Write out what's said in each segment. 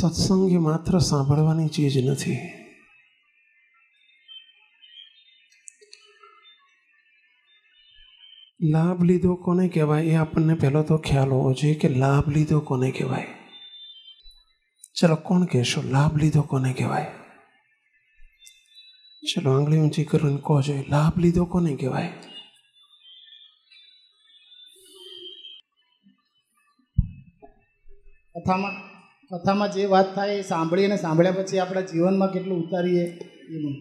સત્સંગ માત્ર સાંભળવાની ચીજ નથી લાભ લીધો કોને કહેવાય એ આપણને પહેલો તો ખ્યાલ હોવો જોઈએ કે લાભ લીધો કોને કહેવાય ચલો કોણ કહેશો લાભ લીધો કોને કહેવાય ચલો આંગળી ઊંચી કરો કહો જોઈએ લાભ લીધો કોને કહેવાય કથામાં કથામાં જે વાત થાય એ સાંભળી અને સાંભળ્યા પછી આપણા જીવનમાં કેટલું ઉતારીએ એનું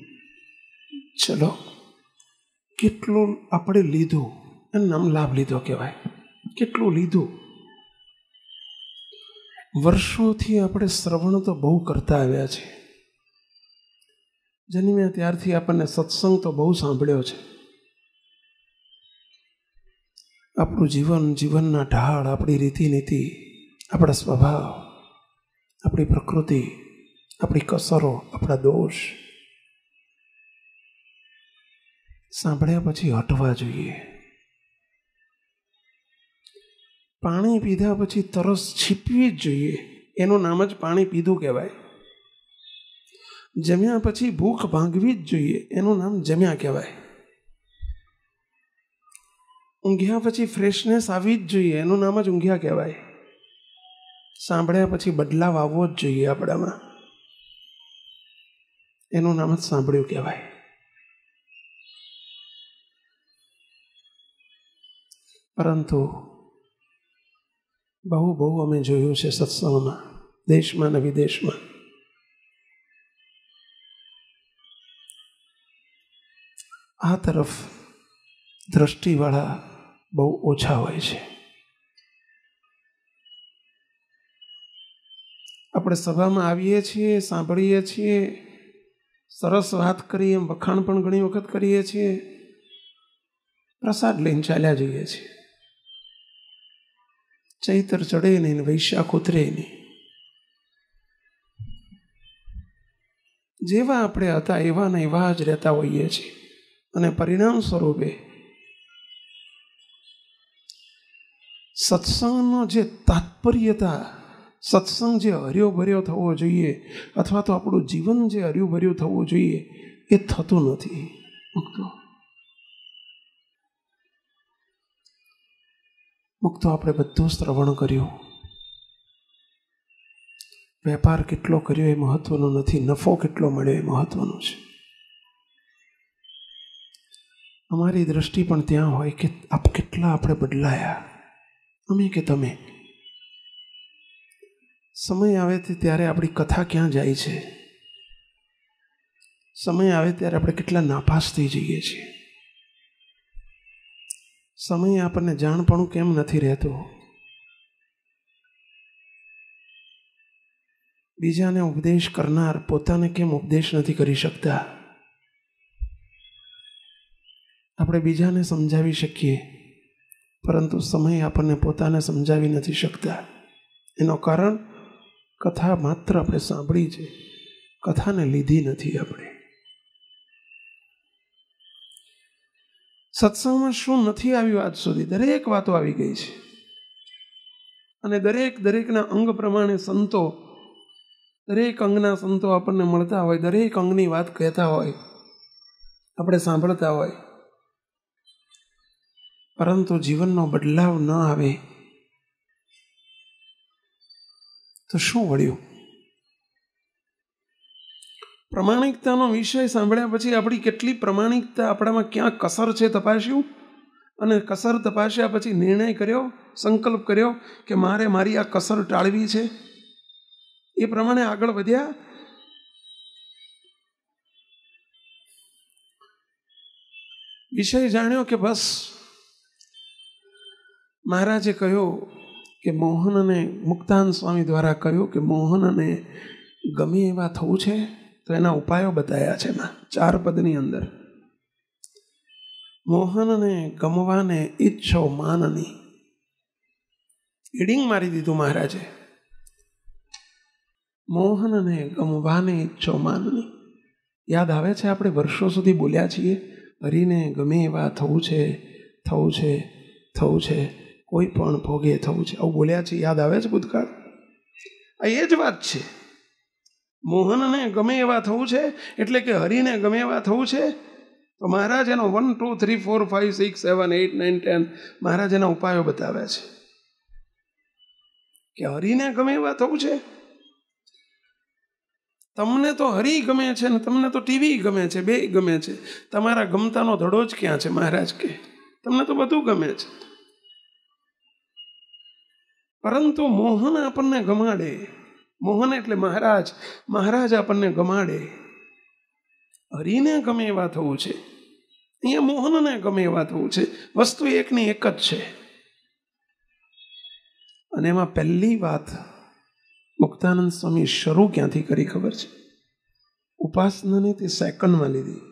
ચલો કેટલું આપણે લીધું અને નામ લાભ લીધો કહેવાય કેટલું લીધું વર્ષોથી આપણે શ્રવણ તો બહુ કરતા આવ્યા છે જન્મ્યા ત્યારથી આપણને સત્સંગ તો બહુ સાંભળ્યો છે આપણું જીવન જીવનના ઢાળ આપણી રીતિ નીતિ આપણા સ્વભાવ આપણી પ્રકૃતિ આપણી કસરો આપણા દોષ સાંભળ્યા પછી હટવા જોઈએ પાણી પીધા પછી તરસ છીપવી જ જોઈએ એનું નામ જ પાણી પીધું કહેવાય જમ્યા પછી ભૂખ ભાંગવી જ જોઈએ એનું નામ જમ્યા કહેવાય ઊંઘ્યા પછી ફ્રેશનેસ આવી જ જોઈએ એનું નામ જ ઊંઘ્યા કહેવાય સાંભળ્યા પછી બદલાવ આવવો જ જોઈએ આપણામાં એનું નામ જ સાંભળ્યું કહેવાય પરંતુ બહુ બહુ અમે જોયું છે સત્સંગમાં દેશમાં અને વિદેશમાં આ તરફ દ્રષ્ટિવાળા બહુ ઓછા હોય છે આપણે સભામાં આવીએ છીએ સાંભળીએ છીએ સરસ વાત કરીએ એમ વખાણ પણ ઘણી વખત કરીએ છીએ પ્રસાદ લઈને ચાલ્યા જઈએ છીએ ચૈતર ચડે નહીં વૈશાખ ઉતરે નહીં જેવા આપણે હતા એવા ને એવા જ રહેતા હોઈએ છીએ અને પરિણામ સ્વરૂપે સત્સંગનો જે તાત્પર્યતા સત્સંગ જે હર્યોભર્યો થવો જોઈએ અથવા તો આપણું જીવન જે હર્યુંભર્યું થવું જોઈએ એ થતું નથી મુક્તો મુક્તો આપણે બધું શ્રવણ કર્યું વેપાર કેટલો કર્યો એ મહત્વનો નથી નફો કેટલો મળ્યો એ મહત્વનો છે અમારી દ્રષ્ટિ પણ ત્યાં હોય કે આપ કેટલા આપણે બદલાયા અમે કે તમે સમય આવે તે ત્યારે આપણી કથા ક્યાં જાય છે સમય આવે ત્યારે આપણે કેટલા નાપાસ થઈ જઈએ છીએ સમય આપણને જાણપણું કેમ નથી રહેતું બીજાને ઉપદેશ કરનાર પોતાને કેમ ઉપદેશ નથી કરી શકતા આપણે બીજાને સમજાવી શકીએ પરંતુ સમય આપણને પોતાને સમજાવી નથી શકતા એનો કારણ કથા માત્ર આપણે સાંભળી છે કથાને લીધી નથી આપણે સત્સંગમાં શું નથી આવી વાત સુધી દરેક વાતો આવી ગઈ છે અને દરેક દરેકના અંગ પ્રમાણે સંતો દરેક અંગના સંતો આપણને મળતા હોય દરેક અંગની વાત કહેતા હોય આપણે સાંભળતા હોય પરંતુ જીવનનો બદલાવ ન આવે તો શું વળ્યું પ્રમાણિકતાનો વિષય સાંભળ્યા પછી આપણી કેટલી પ્રમાણિકતા આપણામાં ક્યાં કસર છે તપાસ્યું અને કસર તપાસ્યા પછી નિર્ણય કર્યો સંકલ્પ કર્યો કે મારે મારી આ કસર ટાળવી છે એ પ્રમાણે આગળ વધ્યા વિષય જાણ્યો કે બસ મહારાજે કહ્યું કે મોહન અને મુક્તાન સ્વામી દ્વારા કહ્યું કે મોહન અને ગમે એવા થવું છે તો એના ઉપાયો બતાવ્યા છે એમાં ચાર પદની અંદર મોહનને ગમવાને ઈચ્છો માનની એડિંગ મારી દીધું મહારાજે મોહનને ગમવાને ઈચ્છો માનની યાદ આવે છે આપણે વર્ષો સુધી બોલ્યા છીએ હરીને ગમે એવા થવું છે થવું છે થવું છે કોઈ પણ ભોગે થવું છે આવું બોલ્યા છે યાદ આવે છે ભૂતકાળ આ એ જ વાત છે મોહનને ગમે એવા થવું છે એટલે કે હરિને ગમે એવા થવું છે તો મહારાજ એનો one two three four five six seven eight nine ten મહારાજ એના ઉપાયો બતાવ્યા છે કે હરિને ગમે એવા થવું છે તમને તો હરિ ગમે છે ને તમને તો ટીવી ગમે છે બે ગમે છે તમારા ગમતાનો ધડો જ ક્યાં છે મહારાજ કે તમને તો બધું ગમે છે પરંતુ મોહન આપણને ગમાડે મોહન એટલે મહારાજ મહારાજ આપણને ગમાડે હરિને ગમે એવા થવું છે અહીંયા મોહનને ગમે એવા થવું છે વસ્તુ એકની એક જ છે અને એમાં પહેલી વાત મુક્તાનંદ સ્વામી શરૂ ક્યાંથી કરી ખબર છે ઉપાસનાને તે સેકન્ડમાં લીધી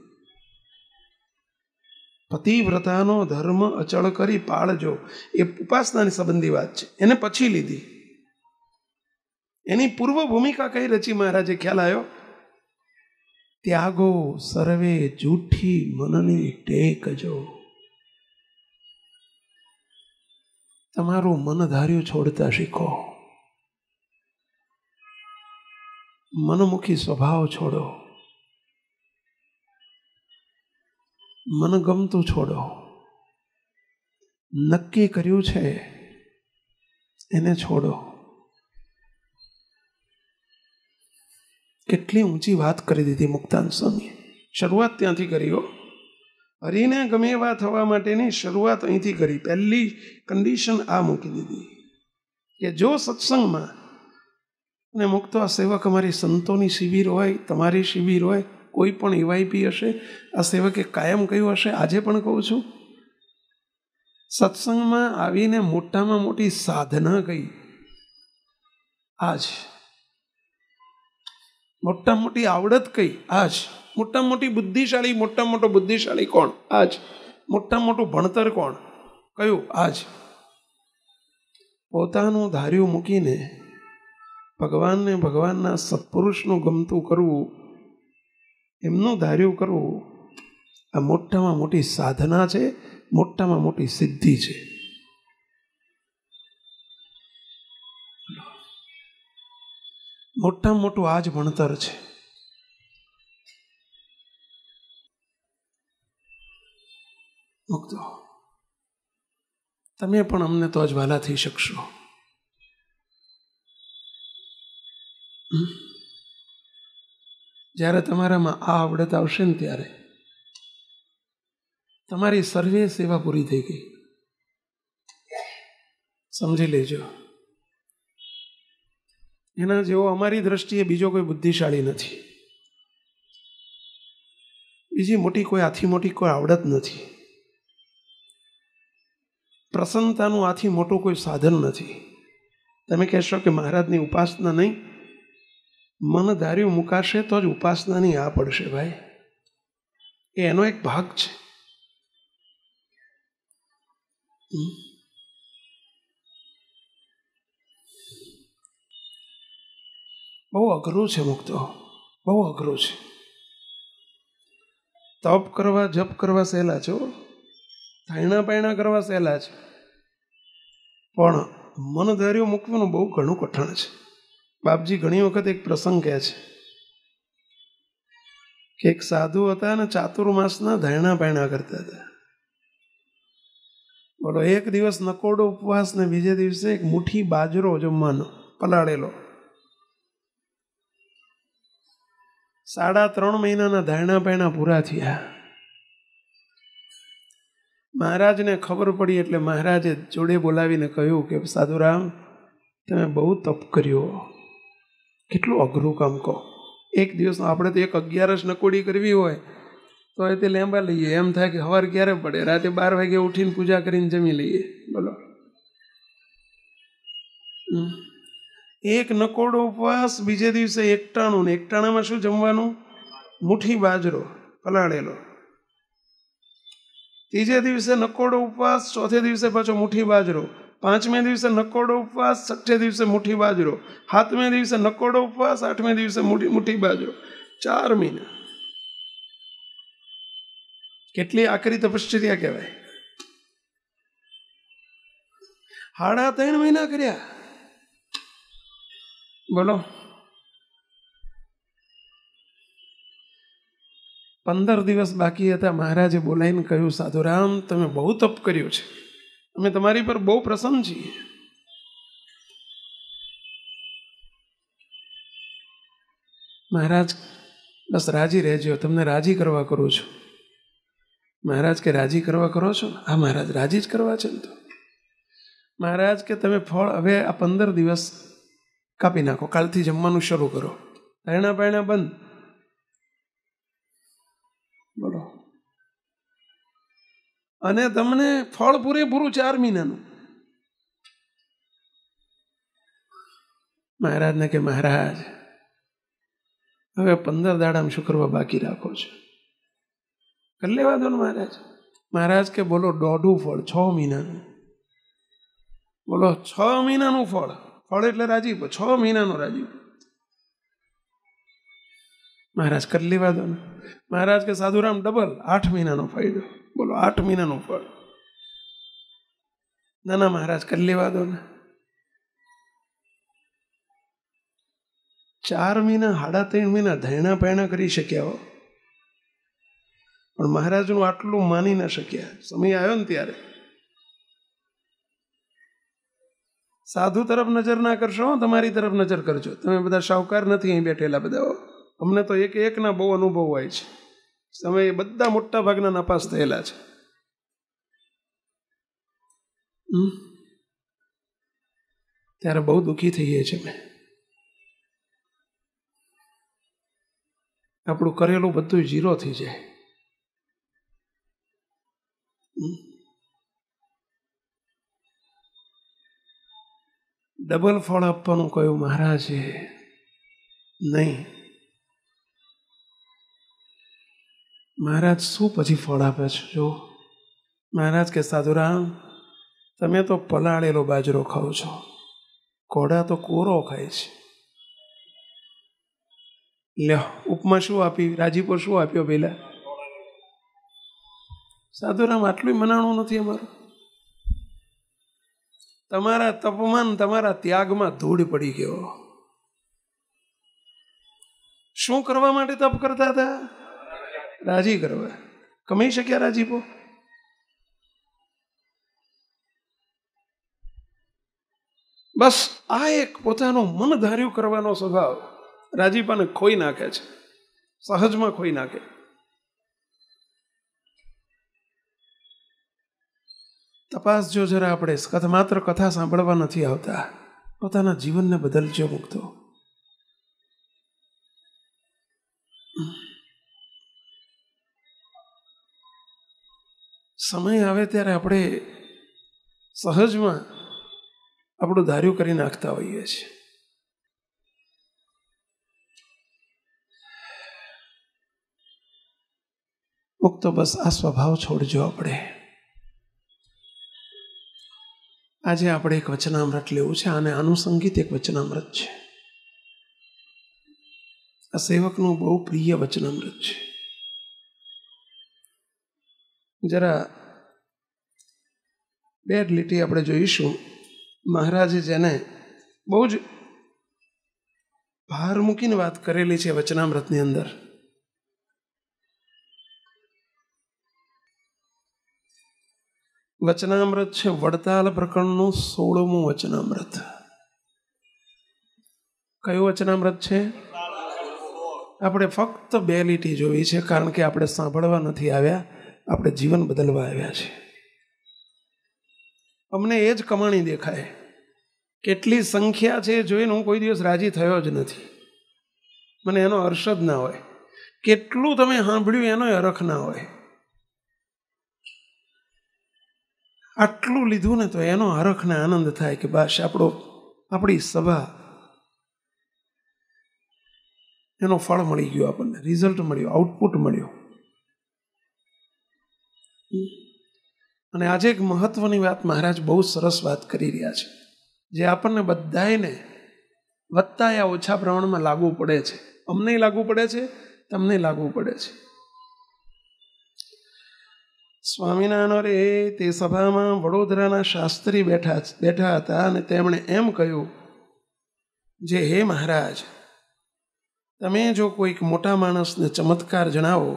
પતિવ્રતાનો ધર્મ અચળ કરી પાળજો એ ઉપાસનાની સંબંધી વાત છે એને પછી લીધી એની પૂર્વ ભૂમિકા કઈ રચી મહારાજે ખ્યાલ આવ્યો ત્યાગો સર્વે જૂઠી મનની ટેકજો તમારું મન ધાર્યું છોડતા શીખો મનમુખી સ્વભાવ છોડો મનગમતું છોડો નક્કી કર્યું છે એને છોડો કેટલી ઊંચી વાત કરી દીધી મુક્તાન સ્વામી શરૂઆત ત્યાંથી કરી હો હરીને ગમે એવા થવા માટેની શરૂઆત અહીંથી કરી પહેલી કન્ડિશન આ મૂકી દીધી કે જો સત્સંગમાં અને મુક્તો આ સેવક અમારી સંતોની શિબિર હોય તમારી શિબિર હોય કોઈ પણ ઈવાયપી હશે આ સેવકે કાયમ કહ્યું હશે આજે પણ કહું છું સત્સંગમાં આવીને મોટામાં મોટી સાધના કહી આજ મોટા મોટી આવડત કઈ આજ મોટા મોટી બુદ્ધિશાળી મોટા મોટો બુદ્ધિશાળી કોણ આજ મોટા મોટું ભણતર કોણ કયું આજ પોતાનું ધાર્યું મૂકીને ભગવાનને ભગવાનના સત્પુરુષનું ગમતું કરવું એમનું ધાર્યું કરવું આ મોટામાં મોટી સાધના છે મોટામાં મોટી સિદ્ધિ છે મોટામાં મોટું આ જ ભણતર છે તમે પણ અમને તો જ વાલા થઈ શકશો હમ જ્યારે તમારામાં આ આવડત આવશે ને ત્યારે તમારી સર્વે સેવા પૂરી થઈ ગઈ સમજી લેજો એના જેવો અમારી દ્રષ્ટિએ બીજો કોઈ બુદ્ધિશાળી નથી બીજી મોટી કોઈ આથી મોટી કોઈ આવડત નથી પ્રસન્નતાનું આથી મોટું કોઈ સાધન નથી તમે કહેશો કે મહારાજની ઉપાસના નહીં મન ધાર્યું મુકાશે તો જ ઉપાસનાની આ પડશે ભાઈ એ એનો એક ભાગ છે બહુ અઘરું છે મુક્તો બહુ અઘરું છે તપ કરવા જપ કરવા સહેલા છે ધાયણા પાયણા કરવા સહેલા છે પણ મન ધાર્યું મૂકવાનું બહુ ઘણું કઠણ છે બાપજી ઘણી વખત એક પ્રસંગ કહે છે કે એક સાધુ હતા અને ચાતુર્માસના ધૈણા પહેણા કરતા હતા બોલો એક દિવસ નકોડો ઉપવાસ ને બીજે દિવસે એક મુઠ્ઠી બાજરો જમવાનો પલાળેલો સાડા ત્રણ મહિનાના ધારણા પહેણા પૂરા થયા મહારાજને ખબર પડી એટલે મહારાજે જોડે બોલાવીને કહ્યું કે સાધુરામ તમે બહુ તપ કર્યો કેટલું અઘરું કામ કહો એક દિવસ આપણે તો એક અગિયારસ નકોડી કરવી હોય તો એ તે લેંબા લઈએ એમ થાય કે સવાર ક્યારે પડે રાતે બાર વાગે ઉઠીને પૂજા કરીને જમી લઈએ બોલો એક નકોડો ઉપવાસ બીજે દિવસે એકટાણું ને એકટાણામાં શું જમવાનું મુઠ્ઠી બાજરો પલાળેલો ત્રીજે દિવસે નકોડો ઉપવાસ ચોથે દિવસે પાછો મુઠ્ઠી બાજરો પાંચમે દિવસે નકોડો ઉપવાસ છઠ્ઠે દિવસે મુઠ્ઠી બાજરો સાતમે દિવસે નકોડો ઉપવાસ આઠમે દિવસે મુઠ્ઠી મુઠ્ઠી બાજરો ચાર મહિના કેટલી આકરી તપશ્ચર્યા કહેવાય સાડા ત્રણ મહિના કર્યા બોલો પંદર દિવસ બાકી હતા મહારાજે બોલાવીને કહ્યું સાધુરામ તમે બહુ તપ કર્યું છે અમે તમારી પર બહુ પ્રસન્ન છીએ મહારાજ બસ રાજી રહેજો તમને રાજી કરવા કરું છું મહારાજ કે રાજી કરવા કરો છો હા મહારાજ રાજી જ કરવા છે ને તો મહારાજ કે તમે ફળ હવે આ પંદર દિવસ કાપી નાખો કાલથી જમવાનું શરૂ કરો રહેણા પહેણા બંધ અને તમને ફળ પૂરેપૂરું ચાર મહિનાનું મહારાજને કે મહારાજ હવે પંદર દાડામાં શું બાકી રાખો છો કરી લેવા દો ને મહારાજ મહારાજ કે બોલો દોઢું ફળ છ મહિનાનું બોલો છ મહિનાનું ફળ ફળ એટલે રાજીપ છ મહિનાનું રાજીપ મહારાજ કરી લેવા દો ને મહારાજ કે સાધુરામ ડબલ આઠ મહિનાનો ફાયદો બોલો આઠ મહિનાનું ફળ ના ના મહારાજ કરી લેવા દો ને ચાર મહિના સાડા ત્રણ મહિના ધૈણા પહેણા કરી શક્યા હો પણ મહારાજનું આટલું માની ન શક્યા સમય આવ્યો ને ત્યારે સાધુ તરફ નજર ના કરશો તમારી તરફ નજર કરજો તમે બધા શાહુકાર નથી અહીં બેઠેલા બધા અમને તો એક એકના બહુ અનુભવ હોય છે સમયે બધા મોટા ભાગના નપાસ થયેલા છે ત્યારે બહુ દુઃખી થઈએ છીએ અમે આપણું કરેલું બધું જીરો થઈ જાય ડબલ ફળ આપવાનું કહ્યું મહારાજે નહીં મહારાજ શું પછી ફળ આપે છે જો મહારાજ કે સાધુરામ તમે તો પલાળેલો બાજરો ખાઓ છો ઘોડા તો કોરો ખાય છે લ્યો ઉપમા શું આપી રાજીપુર શું આપ્યો પેલા સાધુરામ આટલું મનાણું નથી અમારું તમારા તપમાન તમારા ત્યાગમાં ધૂળ પડી ગયો શું કરવા માટે તપ કરતા હતા રાજી કરવા કમાઈ શક્યા રાજીપો બસ આ એક પોતાનો મન ધાર્યું કરવાનો સ્વભાવ રાજીપાને ખોઈ નાખે છે સહજમાં ખોઈ નાખે તપાસ જો જરા આપણે માત્ર કથા સાંભળવા નથી આવતા પોતાના જીવનને બદલજો મૂકતો સમય આવે ત્યારે આપણે સહજમાં આપણું ધાર્યું કરી નાખતા હોઈએ છીએ તો બસ આ સ્વભાવ છોડજો આપણે આજે આપણે એક વચનામૃત લેવું છે અને આનુસંગિત એક વચનામૃત છે આ સેવકનું બહુ પ્રિય વચનામૃત છે જરા બે લીટી આપણે જોઈશું મહારાજે જેને બહુ જ ભાર મૂકીને વાત કરેલી છે વચનામૃતની અંદર વચનામૃત છે વડતાલ પ્રકરણનું સોળમું વચનામૃત કયું વચનામૃત છે આપણે ફક્ત બે લીટી જોવી છે કારણ કે આપણે સાંભળવા નથી આવ્યા આપણે જીવન બદલવા આવ્યા છે અમને એ જ કમાણી દેખાય કેટલી સંખ્યા છે એ જોઈને હું કોઈ દિવસ રાજી થયો જ નથી મને એનો હર્ષ જ ના હોય કેટલું તમે સાંભળ્યું એનો હરખ ના હોય આટલું લીધું ને તો એનો હરખને આનંદ થાય કે બસ આપણો આપણી સભા એનો ફળ મળી ગયો આપણને રિઝલ્ટ મળ્યો આઉટપુટ મળ્યો અને આજે એક મહત્વની વાત મહારાજ બહુ સરસ વાત કરી રહ્યા છે જે આપણને બધાને વધતા યા ઓછા પ્રમાણમાં લાગુ પડે છે અમને લાગુ પડે છે તમને લાગુ પડે છે સ્વામિનારાયણ રે તે સભામાં વડોદરાના શાસ્ત્રી બેઠા બેઠા હતા અને તેમણે એમ કહ્યું જે હે મહારાજ તમે જો કોઈક મોટા માણસને ચમત્કાર જણાવો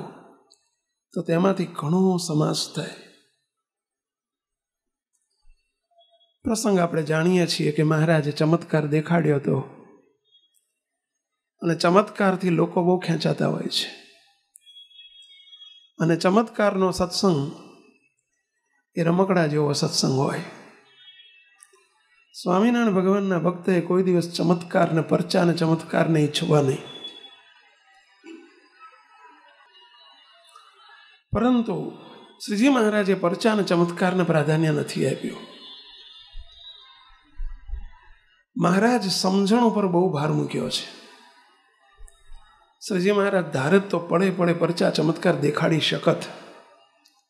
તો તેમાંથી ઘણો સમાસ થાય પ્રસંગ આપણે જાણીએ છીએ કે મહારાજે ચમત્કાર દેખાડ્યો હતો અને ચમત્કારથી લોકો બહુ ખેંચાતા હોય છે અને ચમત્કારનો સત્સંગ એ રમકડા જેવો સત્સંગ હોય સ્વામિનારાયણ ભગવાનના ભક્તે કોઈ દિવસ ચમત્કારને પરચાને ચમત્કારને ઈચ્છવા નહીં પરંતુ શ્રીજી મહારાજે પરચાને ચમત્કારને પ્રાધાન્ય નથી આપ્યું મહારાજ સમજણ ઉપર બહુ ભાર મૂક્યો છે શ્રીજી મહારાજ ધારત તો પડે પડે પરચા ચમત્કાર દેખાડી શકત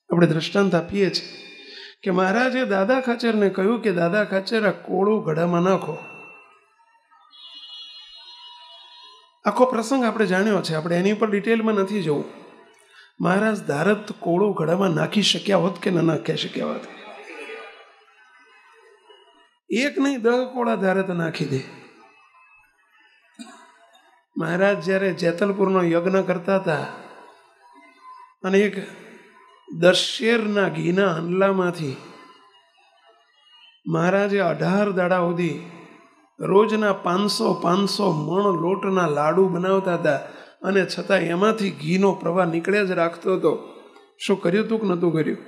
આપણે દ્રષ્ટાંત આપીએ છીએ કે મહારાજે દાદા ખાચરને કહ્યું કે દાદા ખાચર આ કોળો ઘડામાં નાખો આખો પ્રસંગ આપણે જાણ્યો છે આપણે એની ઉપર ડિટેલમાં નથી જવું મહારાજ ધારત કોળો ઘડામાં નાખી શક્યા હોત કે ન નાખી શક્યા હોત એક નહીં દહ કોળા ધારત નાખી દે મહારાજ જ્યારે જેતલપુરનો યજ્ઞ કરતા હતા અને એક દશેરના ઘીના હનલામાંથી મહારાજે અઢાર દાડા સુધી રોજના પાંચસો પાંચસો મણ લોટના લાડુ બનાવતા હતા અને છતાં એમાંથી ઘીનો પ્રવાહ નીકળ્યા જ રાખતો હતો શું કર્યું તું કે નહોતું કર્યું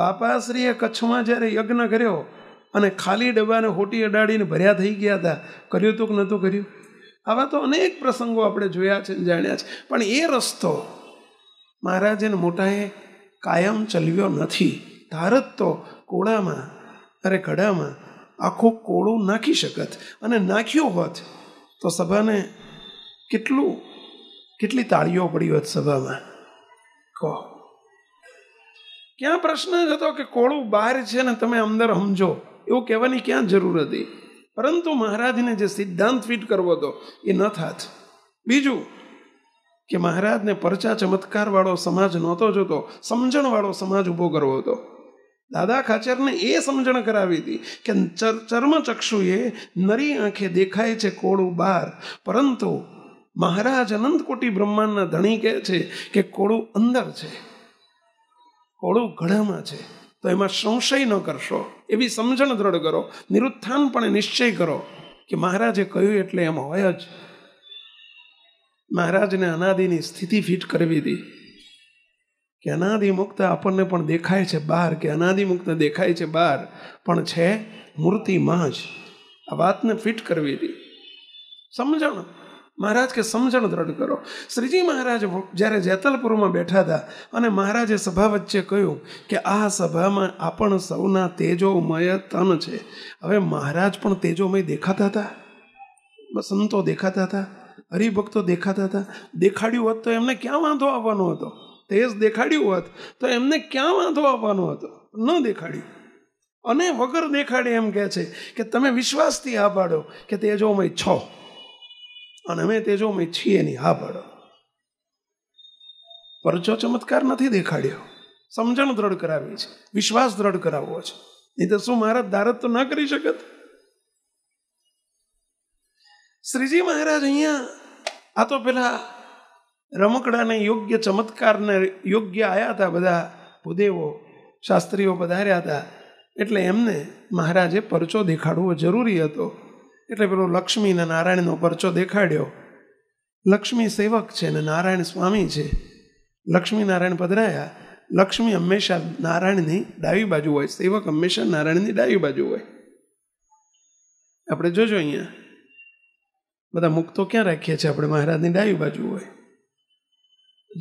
બાપાશ્રીએ કચ્છમાં જ્યારે યજ્ઞ કર્યો અને ખાલી ડબ્બાને હોટી અડાડીને ભર્યા થઈ ગયા હતા કર્યું તું કે નહોતું કર્યું આવા તો અનેક પ્રસંગો આપણે જોયા છે જાણ્યા છે પણ એ રસ્તો મહારાજ અને મોટાએ કાયમ ચલવ્યો નથી ધારત તો કોળામાં અરે ઘડામાં આખું કોળું નાખી શકત અને નાખ્યું હોત તો સભાને કેટલું કેટલી તાળીઓ પડી હોત સભામાં કહો ક્યાં પ્રશ્ન જ હતો કે કોળું બહાર છે ને તમે અંદર સમજો એવું કહેવાની ક્યાં જરૂર હતી પરંતુ મહારાજને જે સિદ્ધાંત ફિટ કરવો હતો એ ન થાત બીજું કે મહારાજને પરચા ચમત્કારવાળો સમાજ નહોતો જોતો સમજણવાળો સમાજ ઊભો કરવો હતો દાદા ખાચરને એ સમજણ કરાવી હતી કે ચર્મચક્ષુએ નરી આંખે દેખાય છે કોળું બહાર પરંતુ મહારાજ અનંતકોટી બ્રહ્માંડના ધણી કહે છે કે કોળું અંદર છે કોળું ઘડામાં છે તો એમાં સંશય ન કરશો એવી સમજણ દ્રઢ કરો નિરુત્થાનપણે નિશ્ચય કરો કે મહારાજે કહ્યું એટલે એમ હોય જ મહારાજને અનાદિની સ્થિતિ ફિટ કરવી હતી કે અનાદિ મુક્ત આપણને પણ દેખાય છે બહાર કે અનાદિ મુક્ત દેખાય છે બહાર પણ છે મૂર્તિમાં જ આ વાતને ફિટ કરવી હતી સમજણ મહારાજ કે સમજણ દ્રઢ કરો શ્રીજી મહારાજ જ્યારે જેતલપુરમાં બેઠા હતા અને મહારાજે સભા વચ્ચે કહ્યું કે આ સભામાં આપણ સૌના તેજોમય તન છે હવે મહારાજ પણ તેજોમય દેખાતા હતા સંતો દેખાતા હતા હરિભક્તો દેખાતા હતા દેખાડ્યું હોત તો એમને ક્યાં વાંધો આવવાનો હતો તેજ દેખાડ્યું હોત તો એમને ક્યાં વાંધો આવવાનો હતો ન દેખાડ્યું અને વગર દેખાડે એમ કહે છે કે તમે વિશ્વાસથી આ પાડો કે તેજોમય છો અને અમે તે જો અમે છીએ નહીં હા પણ પરચો ચમત્કાર નથી દેખાડ્યો સમજણ દ્રઢ કરાવી છે વિશ્વાસ દ્રઢ કરાવવો છે નહીં તો શું મહારાજ દારત તો ના કરી શકત શ્રીજી મહારાજ અહીંયા આ તો પેલા રમકડાને યોગ્ય ચમત્કારને યોગ્ય આયા હતા બધા ભૂદેવો શાસ્ત્રીઓ પધાર્યા હતા એટલે એમને મહારાજે પરચો દેખાડવો જરૂરી હતો એટલે પેલો લક્ષ્મી ને નારાયણનો પરચો દેખાડ્યો લક્ષ્મી સેવક છે અને નારાયણ સ્વામી છે લક્ષ્મી નારાયણ પધરાયા લક્ષ્મી હંમેશા નારાયણની ડાબી બાજુ હોય સેવક હંમેશા નારાયણની ડાબી બાજુ હોય આપણે જોજો અહીંયા બધા મુક્તો ક્યાં રાખીએ છીએ આપણે મહારાજની ડાબી બાજુ હોય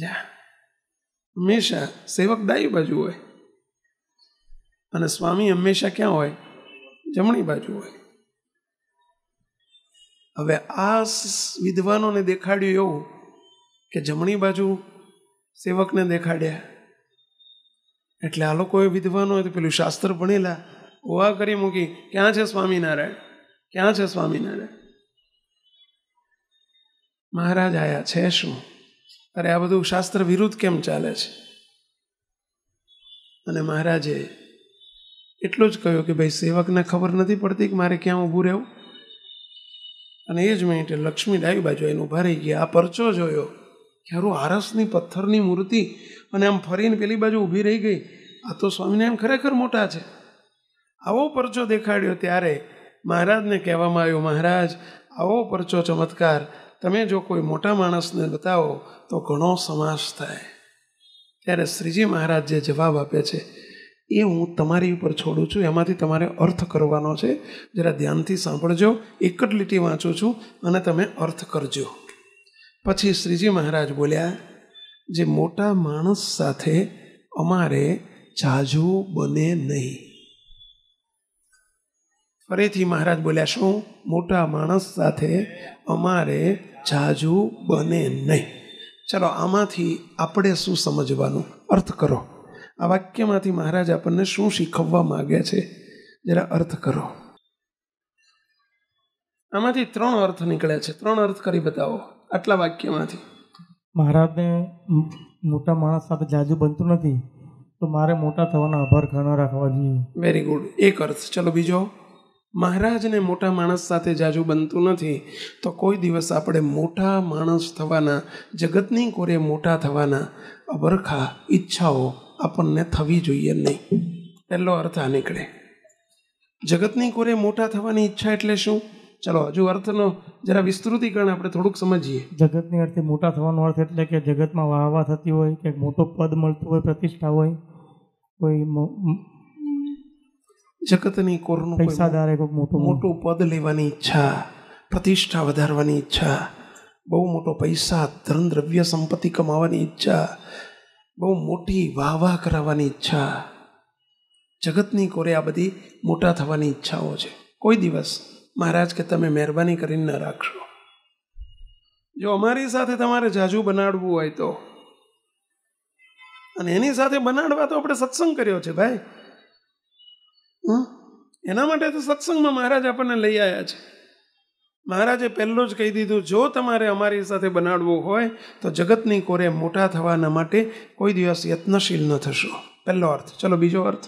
જા હંમેશા સેવક ડાબી બાજુ હોય અને સ્વામી હંમેશા ક્યાં હોય જમણી બાજુ હોય હવે આ વિદ્વાનોને દેખાડ્યું એવું કે જમણી બાજુ સેવકને દેખાડ્યા એટલે આ લોકોએ વિદ્વાનો પેલું શાસ્ત્ર ભણેલા ઓવા કરી મૂકી ક્યાં છે સ્વામિનારાયણ ક્યાં છે સ્વામિનારાયણ મહારાજ આયા છે શું અરે આ બધું શાસ્ત્ર વિરુદ્ધ કેમ ચાલે છે અને મહારાજે એટલું જ કહ્યું કે ભાઈ સેવકને ખબર નથી પડતી કે મારે ક્યાં ઊભું રહેવું અને એ જ મિનિટે લક્ષ્મી ડાબી બાજુ એનું ઊભા રહી ગયા આ પરચો જોયો ક્યારું આરસની પથ્થરની મૂર્તિ અને આમ ફરીને પેલી બાજુ ઊભી રહી ગઈ આ તો સ્વામિનારાયણ ખરેખર મોટા છે આવો પરચો દેખાડ્યો ત્યારે મહારાજને કહેવામાં આવ્યું મહારાજ આવો પરચો ચમત્કાર તમે જો કોઈ મોટા માણસને બતાવો તો ઘણો સમાસ થાય ત્યારે શ્રીજી મહારાજ જે જવાબ આપે છે એ હું તમારી ઉપર છોડું છું એમાંથી તમારે અર્થ કરવાનો છે જરા ધ્યાનથી સાંભળજો એક જ લીટી વાંચું છું અને તમે અર્થ કરજો પછી શ્રીજી મહારાજ બોલ્યા જે મોટા માણસ સાથે અમારે જાજુ બને નહીં ફરીથી મહારાજ બોલ્યા શું મોટા માણસ સાથે અમારે જાજુ બને નહીં ચલો આમાંથી આપણે શું સમજવાનું અર્થ કરો આ વાક્યમાંથી મહારાજ આપણને શું શીખવવા માગે છે જરા અર્થ કરો આમાંથી ત્રણ અર્થ નીકળે છે ત્રણ અર્થ કરી બતાવો આટલા વાક્યમાંથી મહારાજને મોટા માણસ સાથે જાજુ બનતું નથી તો મારે મોટા થવાનો આભાર ઘણો રાખવા જોઈએ વેરી ગુડ એક અર્થ ચલો બીજો મહારાજને મોટા માણસ સાથે જાજુ બનતું નથી તો કોઈ દિવસ આપણે મોટા માણસ થવાના જગતની કોરે મોટા થવાના અભરખા ઈચ્છાઓ આપણને થવી જોઈએ નહીં પહેલો અર્થ આ નીકળે જગતની કોરે મોટા થવાની ઈચ્છા એટલે શું ચલો હજુ અર્થનો જરા વિસ્તૃતિકરણ આપણે થોડુંક સમજીએ જગતની અર્થે મોટા થવાનો અર્થ એટલે કે જગતમાં વાહવા થતી હોય કે મોટો પદ મળતું હોય પ્રતિષ્ઠા હોય કોઈ જગતની કોરનું પૈસાદારે કોઈ મોટું મોટું પદ લેવાની ઈચ્છા પ્રતિષ્ઠા વધારવાની ઈચ્છા બહુ મોટો પૈસા ધન દ્રવ્ય સંપત્તિ કમાવાની ઈચ્છા બહુ મોટી વાહ વાહ કરાવવાની ઈચ્છા જગતની કોરે આ બધી મોટા થવાની ઈચ્છાઓ છે કોઈ દિવસ મહારાજ કે તમે મહેરબાની કરીને ન રાખશો જો અમારી સાથે તમારે જાજુ બનાડવું હોય તો અને એની સાથે બનાડવા તો આપણે સત્સંગ કર્યો છે ભાઈ હમ એના માટે તો સત્સંગમાં મહારાજ આપણને લઈ આવ્યા છે મહારાજે પહેલું જ કહી દીધું જો તમારે અમારી સાથે બનાડવું હોય તો જગતની કોરે મોટા થવાના માટે કોઈ દિવસ યત્નશીલ ન થશો પહેલો અર્થ ચલો બીજો અર્થ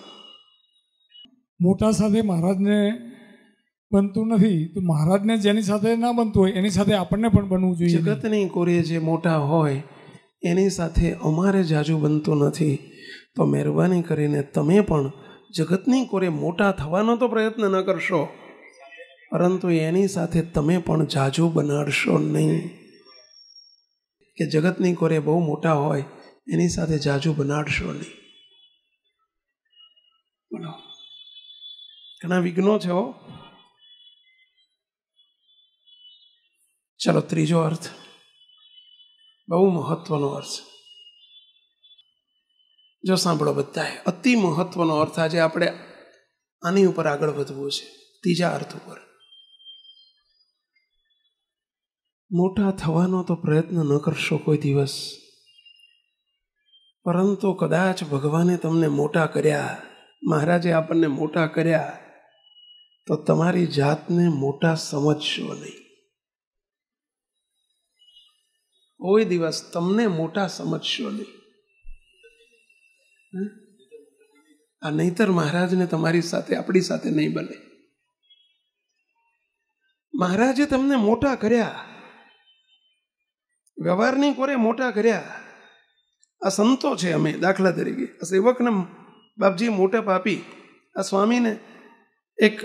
મોટા સાથે મહારાજને બનતું નથી તો મહારાજને જેની સાથે ના બનતું હોય એની સાથે આપણને પણ બનવું જોઈએ જગતની કોરે જે મોટા હોય એની સાથે અમારે જાજુ બનતું નથી તો મહેરબાની કરીને તમે પણ જગતની કોરે મોટા થવાનો તો પ્રયત્ન ન કરશો પરંતુ એની સાથે તમે પણ જાજુ બનાડશો નહીં કે જગતની કોરે બહુ મોટા હોય એની સાથે જાજુ બનાડશો નહીં ઘણા વિઘ્નો છે ચલો ત્રીજો અર્થ બહુ મહત્વનો અર્થ જો સાંભળો બધા અતિ મહત્વનો અર્થ આજે આપણે આની ઉપર આગળ વધવું છે ત્રીજા અર્થ ઉપર મોટા થવાનો તો પ્રયત્ન ન કરશો કોઈ દિવસ પરંતુ કદાચ ભગવાને તમને મોટા કર્યા મહારાજે આપણને મોટા કર્યા તો તમારી જાતને મોટા સમજશો નહીં કોઈ દિવસ તમને મોટા સમજશો નહીં આ નહીતર મહારાજને તમારી સાથે આપણી સાથે નહીં બને મહારાજે તમને મોટા કર્યા વ્યવહારની કોરે મોટા કર્યા આ સંતો છે અમે દાખલા તરીકે આ સેવકને બાપજી મોટેપ પાપી આ સ્વામીને એક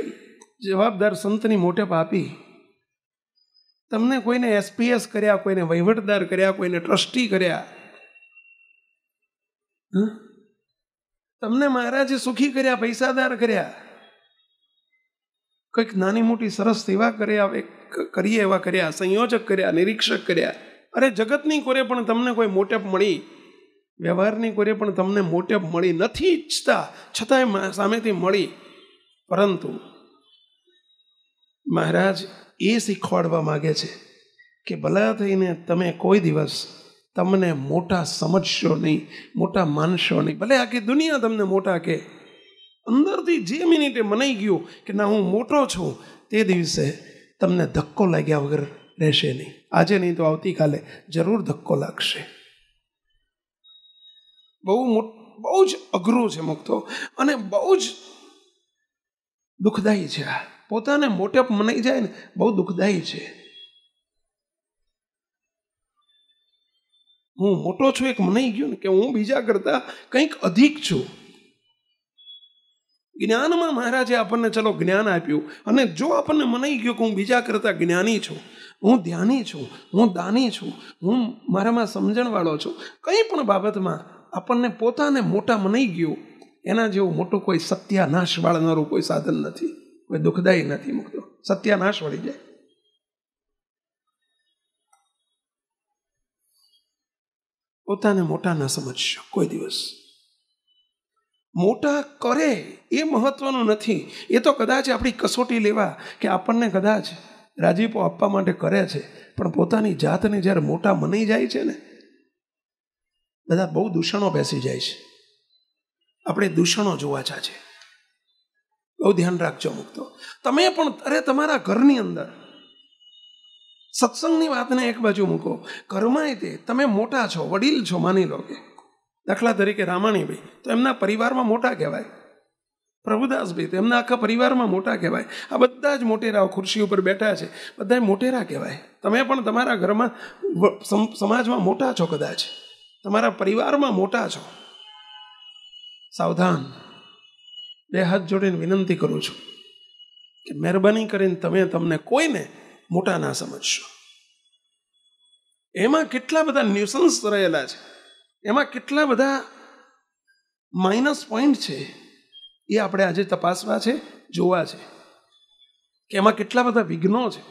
જવાબદાર સંતની મોટેપ પાપી તમને કોઈને એસપીએસ કર્યા કોઈને વહીવટદાર કર્યા કોઈને ટ્રસ્ટી કર્યા તમને મહારાજે સુખી કર્યા પૈસાદાર કર્યા કંઈક નાની મોટી સરસ સેવા કર્યા કરીએ એવા કર્યા સંયોજક કર્યા નિરીક્ષક કર્યા અરે જગતની કોરે પણ તમને કોઈ મોટેપ મળી વ્યવહારની કોરે પણ તમને મોટેપ મળી નથી ઈચ્છતા છતાંય સામેથી મળી પરંતુ મહારાજ એ શીખવાડવા માગે છે કે ભલા થઈને તમે કોઈ દિવસ તમને મોટા સમજશો નહીં મોટા માનશો નહીં ભલે આખી દુનિયા તમને મોટા કે અંદરથી જે મિનિટે મનાઈ ગયું કે ના હું મોટો છું તે દિવસે તમને ધક્કો લાગ્યા વગર રહેશે નહીં આજે નહીં તો આવતીકાલે જરૂર ધક્કો લાગશે બહુ બહુ જ અઘરું છે મુક્તો અને બહુ જ દુઃખદાયી છે આ પોતાને મોટેપ મનાઈ જાય ને બહુ દુઃખદાયી છે હું મોટો છું એક મનાઈ ગયો ને કે હું બીજા કરતા કંઈક અધિક છું જ્ઞાનમાં મહારાજે આપણને ચલો જ્ઞાન આપ્યું અને જો આપણને મનાઈ ગયો કે હું બીજા કરતા જ્ઞાની છું હું ધ્યાની છું હું દાની છું હું મારામાં સમજણવાળો છું કંઈ પણ બાબતમાં આપણને પોતાને મોટા મનાઈ ગયું એના જેવું મોટું કોઈ સત્યાનાશ વાળનારું કોઈ સાધન નથી કોઈ દુઃખદાયી નથી મૂકતો સત્યાનાશ વળી જાય પોતાને મોટા ન સમજશો કોઈ દિવસ મોટા કરે એ મહત્વનું નથી એ તો કદાચ આપણી કસોટી લેવા કે આપણને કદાચ રાજીપો આપવા માટે કરે છે પણ પોતાની જાતને જ્યારે મોટા મની જાય છે ને બધા બહુ દૂષણો બેસી જાય છે આપણે દૂષણો જોવા જા છે બહુ ધ્યાન રાખજો મુક્તો તમે પણ અરે તમારા ઘરની અંદર સત્સંગની વાતને એક બાજુ મૂકો ઘરમાં તે તમે મોટા છો વડીલ છો માની લો કે દાખલા તરીકે રામાણીભાઈ તો એમના પરિવારમાં મોટા કહેવાય પ્રભુદાસભાઈ તેમના આખા પરિવારમાં મોટા કહેવાય આ બધા જ મોટેરાઓ ખુરશી ઉપર બેઠા છે બધા મોટેરા કહેવાય તમે પણ તમારા ઘરમાં સમાજમાં મોટા છો કદાચ તમારા પરિવારમાં મોટા છો સાવધાન બે હાથ જોડીને વિનંતી કરું છું કે મહેરબાની કરીને તમે તમને કોઈને મોટા ના સમજશો એમાં કેટલા બધા ન્યુસન્સ રહેલા છે એમાં કેટલા બધા માઇનસ પોઈન્ટ છે એ આપણે આજે તપાસવા છે જોવા છે કે એમાં કેટલા બધા વિઘ્નો છે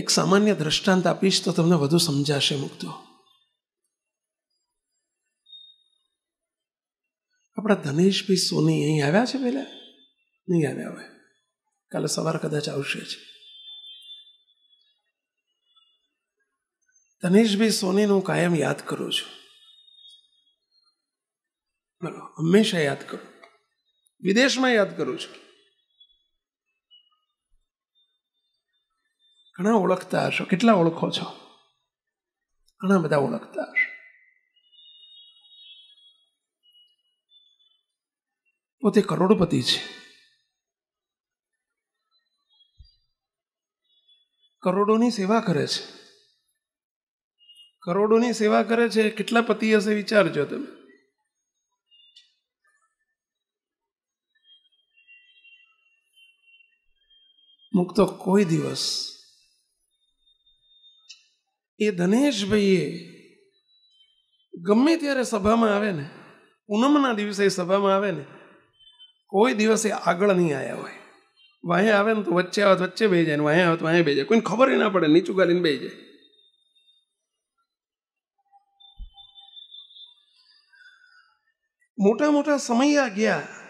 એક સામાન્ય દ્રષ્ટાંત આપીશ તો તમને વધુ સમજાશે મુક્તો આપણા ધનેશભાઈ સોની અહીં આવ્યા છે પહેલા નહીં આવ્યા હોય કાલે સવાર કદાચ આવશે જ ધનેશભાઈ સોનીનું કાયમ યાદ કરું છું બોલો હંમેશા યાદ કરો વિદેશમાં યાદ કરું છું ઘણા ઓળખતા હશો કેટલા ઓળખો છો ઘણા બધા ઓળખતા હશો પોતે કરોડપતિ છે કરોડોની સેવા કરે છે કરોડોની સેવા કરે છે કેટલા પતિ હશે વિચારજો તમે મુક્ત કોઈ દિવસ એ ધનેશભાઈએ ગમે ત્યારે સભામાં આવે ને પૂનમના દિવસે સભામાં આવે ને કોઈ દિવસે આગળ નહીં આવ્યા હોય વાહે આવે ને તો વચ્ચે આવે વચ્ચે બે જાય ને વાહે આવે તો વાહે બે જાય કોઈને ખબર ના પડે નીચું ગાલીને બે જાય મોટા મોટા સમય ગયા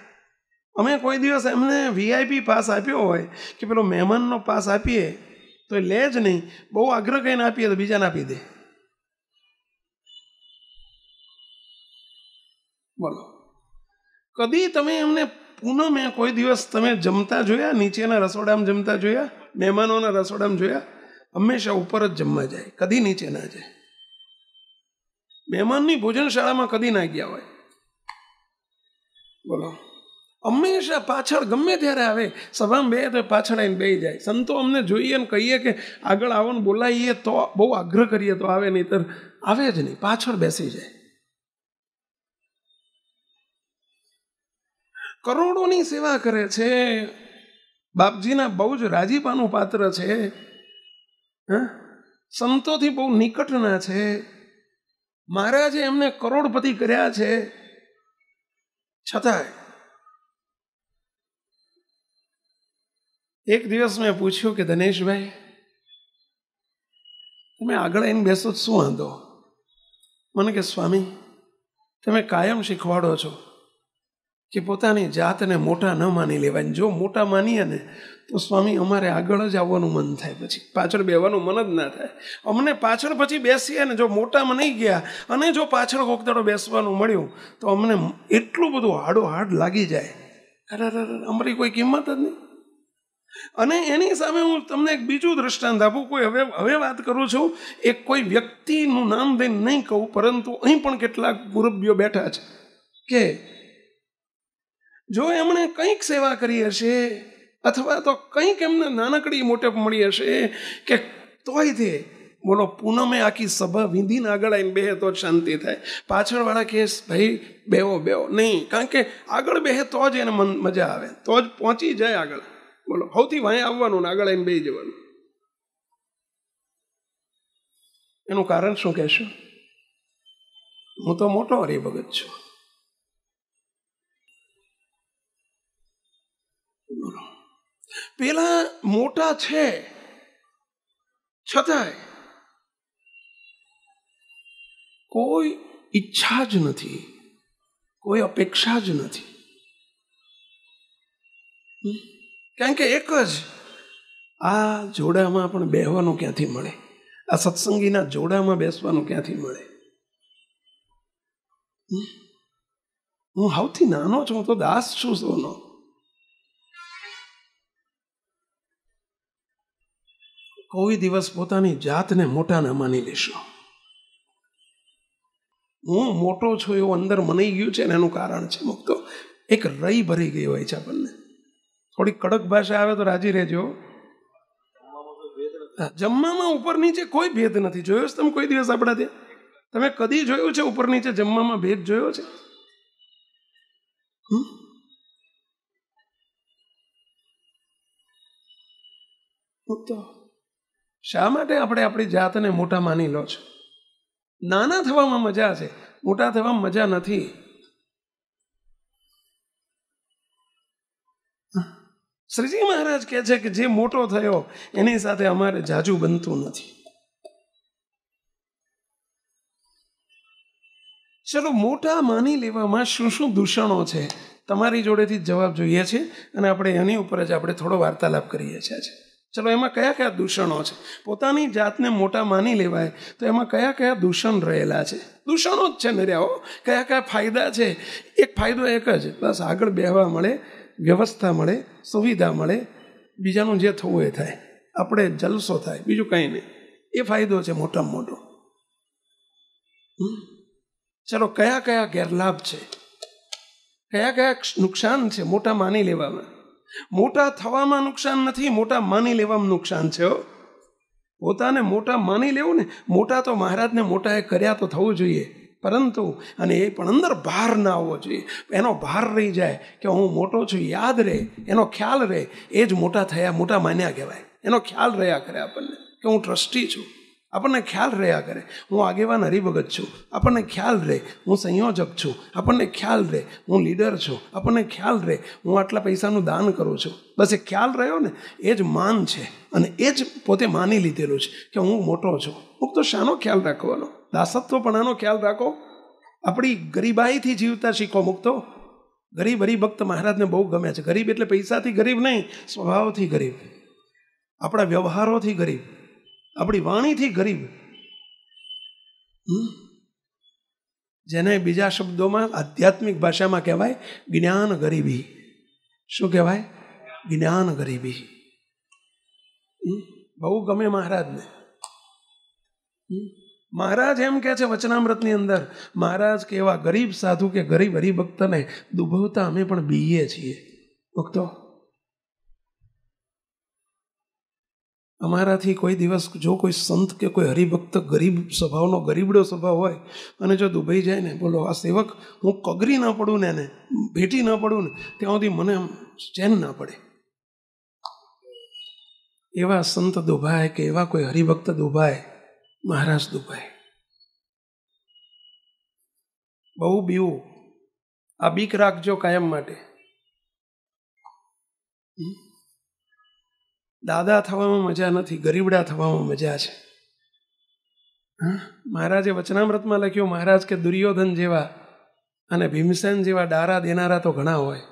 અમે કોઈ દિવસ એમને વીઆઈપી પાસ આપ્યો હોય કે પેલો મહેમાનનો પાસ આપીએ તો એ લે જ નહીં બહુ આગ્રહ કહીને આપીએ તો બીજાને આપી દે બોલો કદી તમે એમને પૂનમે કોઈ દિવસ તમે જમતા જોયા નીચેના રસોડામાં જમતા જોયા મહેમાનોના રસોડામાં જોયા હંમેશા ઉપર જ જમવા જાય કદી નીચે ના જાય મહેમાનની ભોજનશાળામાં કદી ના ગયા હોય બોલો હંમેશા પાછળ ગમે ત્યારે આવે સભામાં બે તો પાછળ આવીને બે જાય સંતો અમને જોઈએ ને કહીએ કે આગળ આવો ને બોલાવીએ તો બહુ આગ્રહ કરીએ તો આવે નહીતર આવે જ નહીં પાછળ બેસી જાય કરોડોની સેવા કરે છે બાપજીના બહુ જ રાજીપાનું પાત્ર છે સંતોથી બહુ નિકટના છે મહારાજે એમને કરોડપતિ કર્યા છે છતાંય એક દિવસ મેં પૂછ્યું કે દનેશભાઈ તમે આગળ આવીને બેસો શું વાંધો મને કે સ્વામી તમે કાયમ શીખવાડો છો કે પોતાની જાતને મોટા ન માની લેવાની જો મોટા માનીએ ને તો સ્વામી અમારે આગળ જ આવવાનું મન થાય પછી પાછળ બેવાનું મન જ ના થાય અમને પાછળ પછી બેસીએ ને જો મોટામાં નહીં ગયા અને જો પાછળ કોક દાડો બેસવાનું મળ્યું તો અમને એટલું બધું હાડો હાડ લાગી જાય અરે અમારી કોઈ કિંમત જ નહીં અને એની સામે હું તમને એક બીજું દ્રષ્ટાંત આપું કોઈ હવે હવે વાત કરું છું એ કોઈ વ્યક્તિનું નામ દઈને નહીં કહું પરંતુ અહીં પણ કેટલાક મુરબ્બીઓ બેઠા છે કે જો એમણે કંઈક સેવા કરી હશે અથવા તો કંઈક એમને નાનકડી મોટે મળી હશે કે તોય તે બોલો પૂનમે આખી સભા વિંધીને આગળ આવીને બેહે તો શાંતિ થાય પાછળવાળા કેસ ભાઈ બેવો બેવો નહીં કારણ કે આગળ બેહે તો જ એને મન મજા આવે તો જ પહોંચી જાય આગળ બોલો સૌથી વાંહે આવવાનું ને આગળ આવીને બે જવાનું એનું કારણ શું કહેશો હું તો મોટો હરિભગત છું પેલા મોટા છે છતાંય કોઈ ઈચ્છા જ નથી કોઈ અપેક્ષા જ નથી કારણ કે એક જ આ જોડામાં પણ બેહવાનું ક્યાંથી મળે આ સત્સંગીના જોડામાં બેસવાનું ક્યાંથી મળે હું સૌથી નાનો છું તો દાસ છું સોનો કોઈ દિવસ પોતાની જાતને મોટા ના માની લેશો હું મોટો છું એવું અંદર મનાઈ ગયું છે ને એનું કારણ છે મુક્તો એક રહી ભરી ગઈ હોય છે આપણને થોડી કડક ભાષા આવે તો રાજી રહેજો જમવામાં ઉપર નીચે કોઈ ભેદ નથી જોયો છે તમે કોઈ દિવસ આપણા ત્યાં તમે કદી જોયું છે ઉપર નીચે જમવામાં ભેદ જોયો છે તો શા માટે આપણે આપણી જાતને મોટા માની લો છો નાના થવામાં મજા છે મોટા થવામાં મજા નથી શ્રીજી મહારાજ કહે છે કે જે મોટો થયો એની સાથે અમારે જાજુ બનતું નથી ચલો મોટા માની લેવામાં શું શું દૂષણો છે તમારી જોડેથી જવાબ જોઈએ છે અને આપણે એની ઉપર જ આપણે થોડો વાર્તાલાપ કરીએ છીએ ચલો એમાં કયા કયા દૂષણો છે પોતાની જાતને મોટા માની લેવાય તો એમાં કયા કયા દૂષણ રહેલા છે દૂષણો જ છે નર્યાઓ કયા કયા ફાયદા છે એક ફાયદો એક જ બસ આગળ બેહવા મળે વ્યવસ્થા મળે સુવિધા મળે બીજાનું જે થવું એ થાય આપણે જલસો થાય બીજું કંઈ નહીં એ ફાયદો છે મોટામાં મોટો ચલો કયા કયા ગેરલાભ છે કયા કયા નુકસાન છે મોટા માની લેવામાં મોટા થવામાં નુકસાન નથી મોટા માની લેવામાં નુકસાન છે હો પોતાને મોટા માની લેવું ને મોટા તો મહારાજને મોટાએ કર્યા તો થવું જોઈએ પરંતુ અને એ પણ અંદર ભાર ના હોવો જોઈએ એનો ભાર રહી જાય કે હું મોટો છું યાદ રહે એનો ખ્યાલ રહે એ જ મોટા થયા મોટા માન્યા કહેવાય એનો ખ્યાલ રહ્યા કરે આપણને કે હું ટ્રસ્ટી છું આપણને ખ્યાલ રહ્યા કરે હું આગેવાન હરિભગત છું આપણને ખ્યાલ રહે હું સંયોજક છું આપણને ખ્યાલ રહે હું લીડર છું આપણને ખ્યાલ રહે હું આટલા પૈસાનું દાન કરું છું બસ એ ખ્યાલ રહ્યો ને એ જ માન છે અને એ જ પોતે માની લીધેલું છે કે હું મોટો છું હું તો શાનો ખ્યાલ રાખવાનો દાસત્વપણાનો ખ્યાલ રાખો આપણી ગરીબાઈથી જીવતા શીખો મુક્તો ગરીબ હરિભક્ત મહારાજને બહુ ગમે છે ગરીબ એટલે પૈસાથી ગરીબ નહીં સ્વભાવથી ગરીબ આપણા વ્યવહારોથી ગરીબ આપણી વાણીથી ગરીબ જેને બીજા શબ્દોમાં આધ્યાત્મિક ભાષામાં કહેવાય જ્ઞાન ગરીબી શું કહેવાય જ્ઞાન ગરીબી બહુ ગમે મહારાજને મહારાજ એમ કહે છે વચનામૃતની અંદર મહારાજ કે એવા ગરીબ સાધુ કે ગરીબ હરિભક્તને દુભવતા અમે પણ બીએ છીએ ભક્તો અમારાથી કોઈ દિવસ જો કોઈ સંત કે કોઈ હરિભક્ત ગરીબ સ્વભાવનો ગરીબડો સ્વભાવ હોય અને જો દુબઈ જાય ને બોલો આ સેવક હું કગરી ના પડું ને એને ભેટી ના પડું ને ત્યાં સુધી મને ચેન ના પડે એવા સંત દુભાય કે એવા કોઈ હરિભક્ત દુભાય મહારાજ દુભાય બહુ બીવું આ બીક રાખજો કાયમ માટે દાદા થવામાં મજા નથી ગરીબડા થવામાં મજા છે મહારાજે વચનામૃતમાં લખ્યું મહારાજ કે દુર્યોધન જેવા અને ભીમસેન જેવા ડારા દેનારા તો ઘણા હોય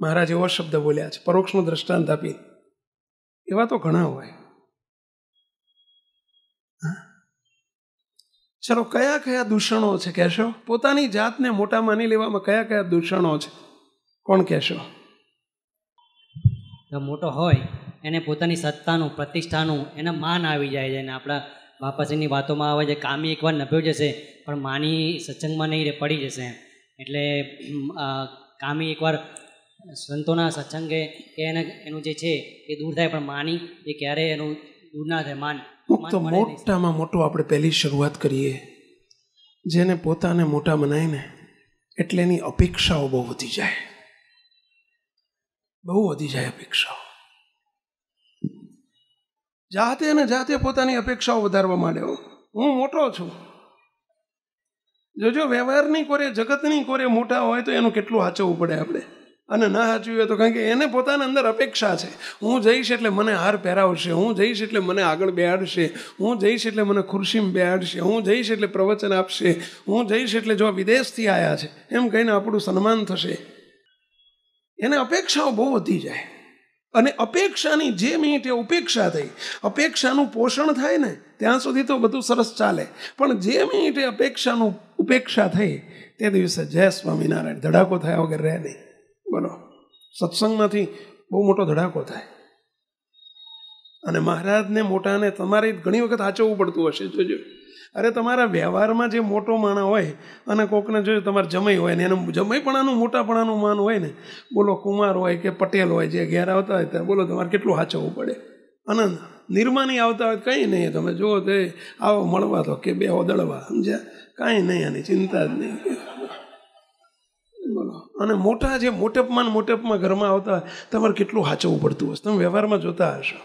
મહારાજ એવો શબ્દ બોલ્યા છે પરોક્ષનું દ્રષ્ટાંત આપી એવા તો ઘણા હોય ચલો કયા કયા દૂષણો છે કહેશો પોતાની જાતને મોટા માની લેવામાં કયા કયા દૂષણો છે કોણ કહેશો મોટો હોય એને પોતાની સત્તાનું પ્રતિષ્ઠાનું એને માન આવી જાય છે અને આપણા બાપાશ્રીની વાતોમાં આવે છે કામી એકવાર નભ્યો જશે પણ માની સત્સંગમાં નહીં પડી જશે એટલે કામી એકવાર સંતોના સત્સંગે કે એને એનું જે છે એ દૂર થાય પણ માની એ ક્યારે એનું દૂર ના થાય માન તો મોટામાં મોટું આપણે પહેલી શરૂઆત કરીએ જેને પોતાને મોટા બનાવીને એટલે એની અપેક્ષાઓ બહુ વધી જાય બહુ વધી જાય અપેક્ષાઓ જાતે ને જાતે પોતાની અપેક્ષાઓ વધારવા માંડ્યો હું મોટો છું જોજો વ્યવહારની કોરે જગતની કોરે મોટા હોય તો એનું કેટલું સાચવવું પડે આપણે અને ના હોય તો કારણ કે એને પોતાની અંદર અપેક્ષા છે હું જઈશ એટલે મને હાર પહેરાવશે હું જઈશ એટલે મને આગળ બેહાડશે હું જઈશ એટલે મને ખુરશીમાં બેહાડશે હું જઈશ એટલે પ્રવચન આપશે હું જઈશ એટલે જો વિદેશથી આવ્યા છે એમ કહીને આપણું સન્માન થશે એને અપેક્ષાઓ બહુ વધી જાય અને અપેક્ષાની જે મિનિટે ઉપેક્ષા થઈ અપેક્ષાનું પોષણ થાય ને ત્યાં સુધી તો બધું સરસ ચાલે પણ જે મિનિટે અપેક્ષાનું ઉપેક્ષા થઈ તે દિવસે જય સ્વામિનારાયણ ધડાકો થયા વગર રહે નહીં બોલો સત્સંગમાંથી બહુ મોટો ધડાકો થાય અને મહારાજને મોટાને તમારે ઘણી વખત આચવવું પડતું હશે જોજો અરે તમારા વ્યવહારમાં જે મોટો માણા હોય અને કોકને જોયું તમારે જમાઈ હોય ને એનું જમાઈપણાનું મોટાપણાનું માન હોય ને બોલો કુમાર હોય કે પટેલ હોય જે ઘેર આવતા હોય બોલો તમારે કેટલું સાચવવું પડે અને નિર્માની આવતા હોય કંઈ નહીં તમે જુઓ તો આવો મળવા તો કે બે ઓદળવા સમજ્યા કાંઈ નહીં આની ચિંતા જ નહીં બોલો અને મોટા જે મોટેપમાં મોટેપમાં ઘરમાં આવતા તમારે કેટલું સાચવવું પડતું હશે તમે વ્યવહારમાં જોતા હશો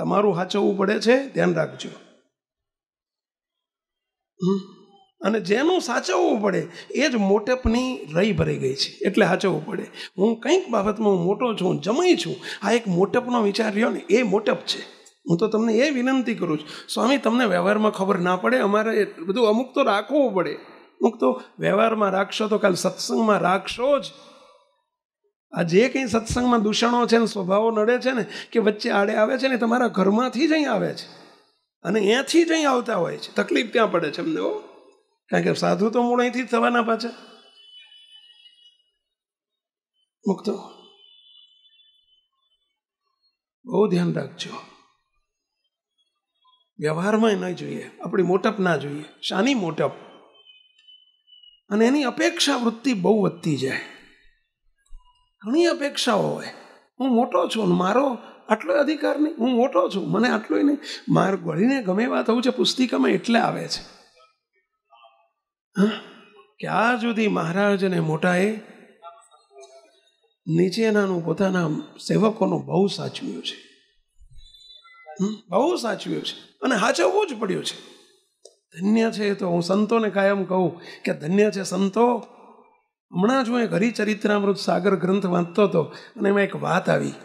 તમારું સાચવવું પડે છે ધ્યાન રાખજો અને જેનું સાચવવું પડે એ જ મોટેપની રહી ભરાઈ ગઈ છે એટલે સાચવવું પડે હું કંઈક બાબતમાં હું મોટો છું જમાઈ છું આ એક મોટપનો વિચાર રહ્યો ને એ મોટપ છે હું તો તમને એ વિનંતી કરું છું સ્વામી તમને વ્યવહારમાં ખબર ના પડે અમારે બધું અમુક તો રાખવું પડે અમુક તો વ્યવહારમાં રાખશો તો કાલ સત્સંગમાં રાખશો જ આ જે કંઈ સત્સંગમાં દૂષણો છે ને સ્વભાવો નડે છે ને કે વચ્ચે આડે આવે છે ને તમારા ઘરમાંથી જ અહીં આવે છે અને અહીંયાથી જ અહીં આવતા હોય છે તકલીફ ત્યાં પડે છે એમને કારણ કે સાધુ તો મૂળ અહીંથી જ થવાના પાછા મુક્તો બહુ ધ્યાન રાખજો વ્યવહારમાં ન જોઈએ આપણી મોટપ ના જોઈએ શાની મોટપ અને એની અપેક્ષા વૃત્તિ બહુ વધતી જાય ઘણી અપેક્ષાઓ હોય હું મોટો છું મારો આટલો અધિકાર નહીં હું મોટો છું મને આટલો નહીં માર ગળીને ગમે એવા થવું છે પુસ્તિકામાં એટલે આવે છે ક્યાં સુધી મહારાજને મોટાએ નીચેનાનું પોતાના સેવકોનું બહુ સાચવ્યું છે બહુ સાચવ્યું છે અને સાચવવું જ પડ્યું છે ધન્ય છે તો હું સંતોને કાયમ કહું કે ધન્ય છે સંતો હમણાં જ હું એક હરિચરિત્રામૃત સાગર ગ્રંથ વાંચતો હતો અને એમાં એક વાત આવી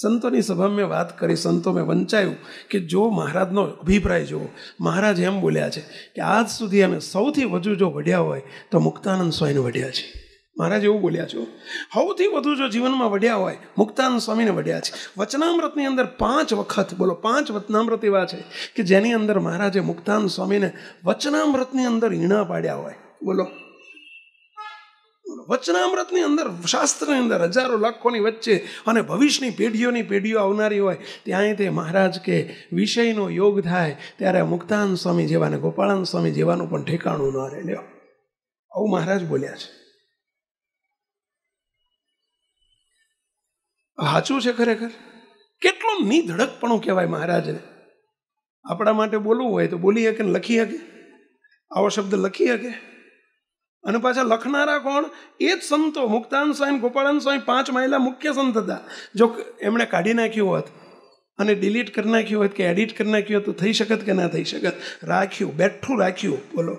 સંતોની સભામાં મેં વાત કરી સંતો મેં વંચાયું કે જો મહારાજનો અભિપ્રાય જુઓ મહારાજ એમ બોલ્યા છે કે આજ સુધી અમે સૌથી વધુ જો વઢ્યા હોય તો મુક્તાનંદ સ્વામીને વઢ્યા છે મહારાજ એવું બોલ્યા છો સૌથી વધુ જો જીવનમાં વઢ્યા હોય મુક્તાનંદ સ્વામીને વઢ્યા છે વચનામૃતની અંદર પાંચ વખત બોલો પાંચ વચનામૃત એવા છે કે જેની અંદર મહારાજે મુક્તાનંદ સ્વામીને વચનામૃતની અંદર ઈણા પાડ્યા હોય બોલો વચનામૃતની અંદર શાસ્ત્રની અંદર હજારો લાખોની વચ્ચે અને ભવિષ્યની પેઢીઓની પેઢીઓ આવનારી હોય ત્યાંય તે મહારાજ કે વિષયનો યોગ થાય ત્યારે મુક્તાન સ્વામી જેવા ને ગોપાળાન સ્વામી જેવાનું પણ ઠેકાણું ન રહે લ્યો આવું મહારાજ બોલ્યા છે સાચું છે ખરેખર કેટલું નિધડકપણું કહેવાય મહારાજને આપણા માટે બોલવું હોય તો બોલી શકે ને લખી શકે આવો શબ્દ લખી શકે અને પાછા લખનારા કોણ એ જ સંતો મુક્તાન સ્વામી ગોપાળાન સ્વાઈ પાંચ માઇલા મુખ્ય સંત હતા જો એમણે કાઢી નાખ્યું હોત અને ડિલીટ કરી નાખ્યું હોત કે એડિટ કરી નાખ્યું હોત તો થઈ શકત કે ના થઈ શકત રાખ્યું બેઠું રાખ્યું બોલો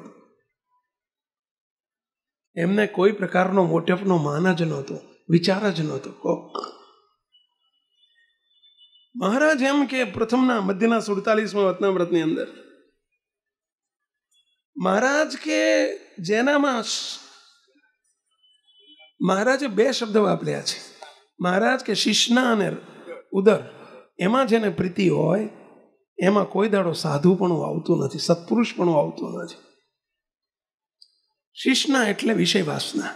એમને કોઈ પ્રકારનો મોટેપનો માન જ નહોતો વિચાર જ નહોતો મહારાજ એમ કે પ્રથમના મધ્યના સુડતાલીસમાં રત્નાવ્રતની અંદર મહારાજ કે જેનામાં મહારાજે બે શબ્દ વાપર્યા છે મહારાજ કે શિષ્ણા અને ઉદર એમાં જેને પ્રીતિ હોય એમાં કોઈ દાડો સાધુ સાધુપણું આવતું નથી પણ આવતું નથી શિષ્ણા એટલે વિષય વાસના